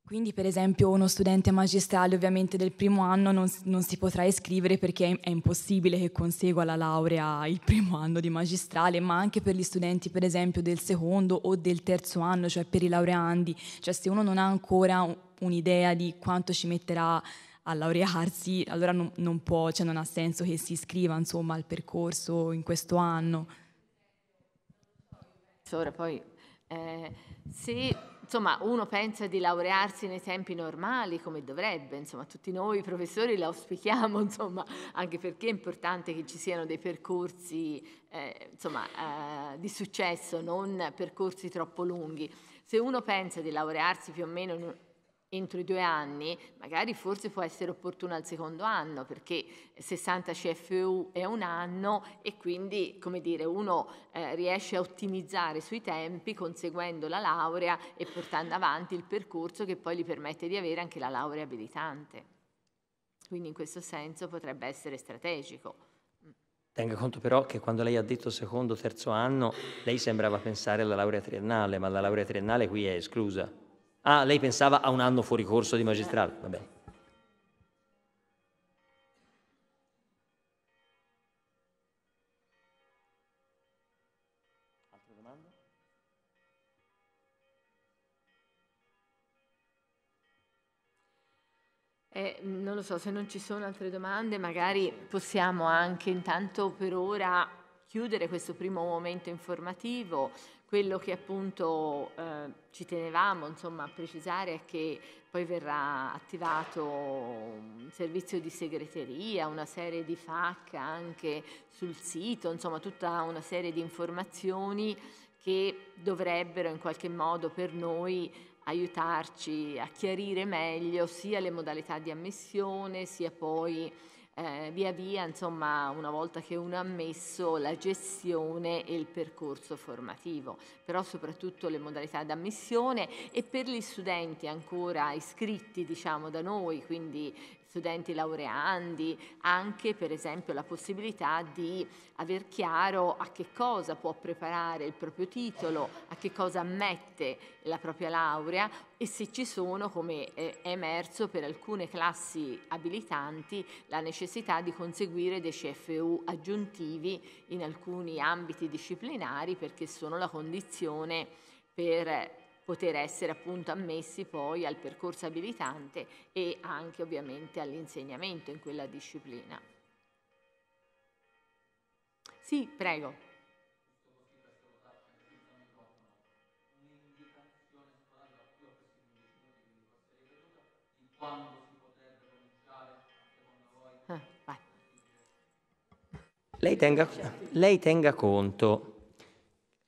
Quindi per esempio uno studente magistrale ovviamente del primo anno non, non, si potrà iscrivere perché è, impossibile che consegua la laurea il primo anno di magistrale, ma anche per gli studenti per esempio del secondo o del terzo anno, cioè per i laureandi, cioè se uno non ha ancora un'idea di quanto ci metterà a laurearsi, allora non, non può, cioè non ha senso che si iscriva insomma al percorso in questo anno. Ora poi, eh, sì insomma, uno pensa di laurearsi nei tempi normali come dovrebbe, insomma, tutti noi professori l'auspichiamo, insomma, anche perché è importante che ci siano dei percorsi, eh, insomma, eh, di successo, non percorsi troppo lunghi. Se uno pensa di laurearsi più o meno in un, entro i due anni, magari forse può essere opportuno al secondo anno perché 60 CFU è un anno e quindi come dire, uno eh, riesce a ottimizzare sui tempi conseguendo la laurea e portando avanti il percorso che poi gli permette di avere anche la laurea abilitante. Quindi in questo senso potrebbe essere strategico. Tenga conto però che quando lei ha detto secondo, terzo anno, lei sembrava pensare alla laurea triennale, ma la laurea triennale qui è esclusa. Ah, lei pensava a un anno fuori corso di magistrale, eh. va bene. Eh, non lo so, se non ci sono altre domande, magari possiamo anche intanto per ora chiudere questo primo momento informativo, quello che appunto eh, ci tenevamo insomma, a precisare è che poi verrà attivato un servizio di segreteria, una serie di FAC anche sul sito, insomma tutta una serie di informazioni che dovrebbero in qualche modo per noi aiutarci a chiarire meglio sia le modalità di ammissione sia poi eh, via via, insomma, una volta che uno ha messo la gestione e il percorso formativo, però soprattutto le modalità d'ammissione e per gli studenti ancora iscritti, diciamo, da noi, quindi studenti laureandi, anche per esempio la possibilità di aver chiaro a che cosa può preparare il proprio titolo, a che cosa ammette la propria laurea e se ci sono, come eh, è emerso per alcune classi abilitanti, la necessità di conseguire dei CFU aggiuntivi in alcuni ambiti disciplinari perché sono la condizione per poter essere appunto ammessi poi al percorso abilitante e anche ovviamente all'insegnamento in quella disciplina. Sì, prego. lei, tenga, lei tenga, conto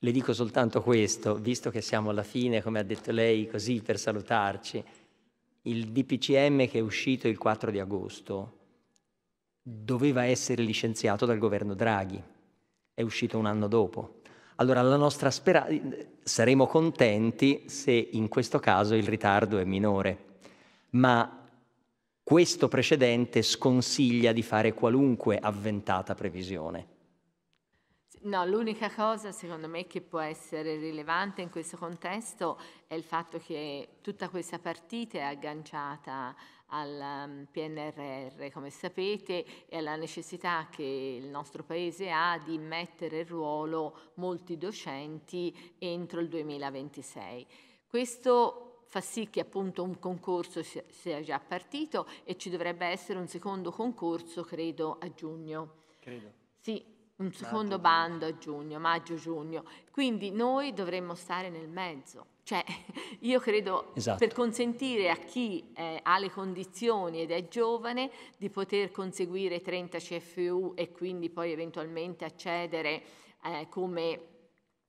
le dico soltanto questo, visto che siamo alla fine, come ha detto lei, così per salutarci. Il DPCM che è uscito il 4 di agosto doveva essere licenziato dal governo Draghi, è uscito un anno dopo. Allora la nostra speranza, saremo contenti se in questo caso il ritardo è minore, ma questo precedente sconsiglia di fare qualunque avventata previsione. No, l'unica cosa secondo me che può essere rilevante in questo contesto è il fatto che tutta questa partita è agganciata al mm, PNRR, come sapete, e alla necessità che il nostro Paese ha di mettere in ruolo molti docenti entro il 2026. Questo fa sì che appunto un concorso sia già partito e ci dovrebbe essere un secondo concorso, credo, a giugno. Credo. Sì, un secondo maggio, bando a giugno, maggio-giugno. Quindi noi dovremmo stare nel mezzo. Cioè, io credo esatto. per consentire a chi eh, ha le condizioni ed è giovane di poter conseguire 30 CFU e quindi poi eventualmente accedere eh, come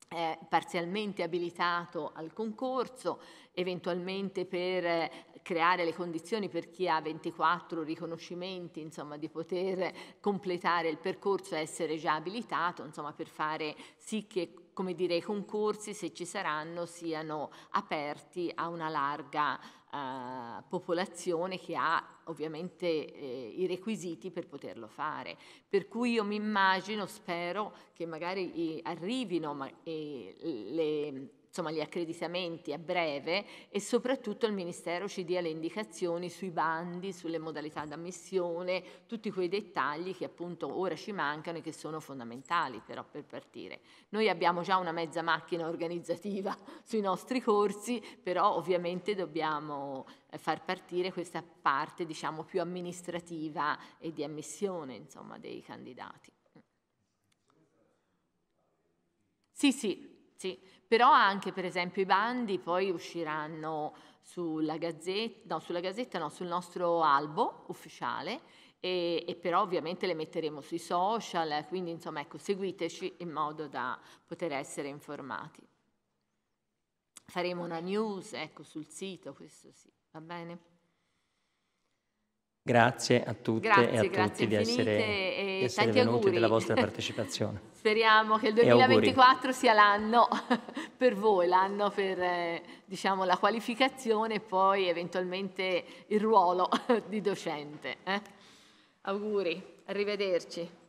eh, parzialmente abilitato al concorso, eventualmente per eh, creare le condizioni per chi ha 24 riconoscimenti, insomma, di poter completare il percorso e essere già abilitato, insomma, per fare sì che come dire, i concorsi, se ci saranno, siano aperti a una larga eh, popolazione che ha ovviamente eh, i requisiti per poterlo fare. Per cui io mi immagino, spero che magari arrivino ma, eh, le insomma, gli accreditamenti a breve e soprattutto il Ministero ci dia le indicazioni sui bandi, sulle modalità d'ammissione, tutti quei dettagli che appunto ora ci mancano e che sono fondamentali però per partire. Noi abbiamo già una mezza macchina organizzativa sui nostri corsi, però ovviamente dobbiamo eh, far partire questa parte diciamo più amministrativa e di ammissione insomma, dei candidati. Sì, sì, sì. Però anche per esempio i bandi poi usciranno sulla gazzetta, no sulla gazzetta no, sul nostro albo ufficiale e, e, però ovviamente le metteremo sui social, quindi insomma ecco seguiteci in modo da poter essere informati. Faremo una news ecco sul sito, questo sì, va bene? Grazie a tutte grazie, e a tutti di essere, di essere venuti auguri. e della vostra partecipazione. Speriamo che il 2024 sia l'anno per voi, l'anno per eh, diciamo, la qualificazione e poi eventualmente il ruolo di docente. Eh? Auguri, arrivederci.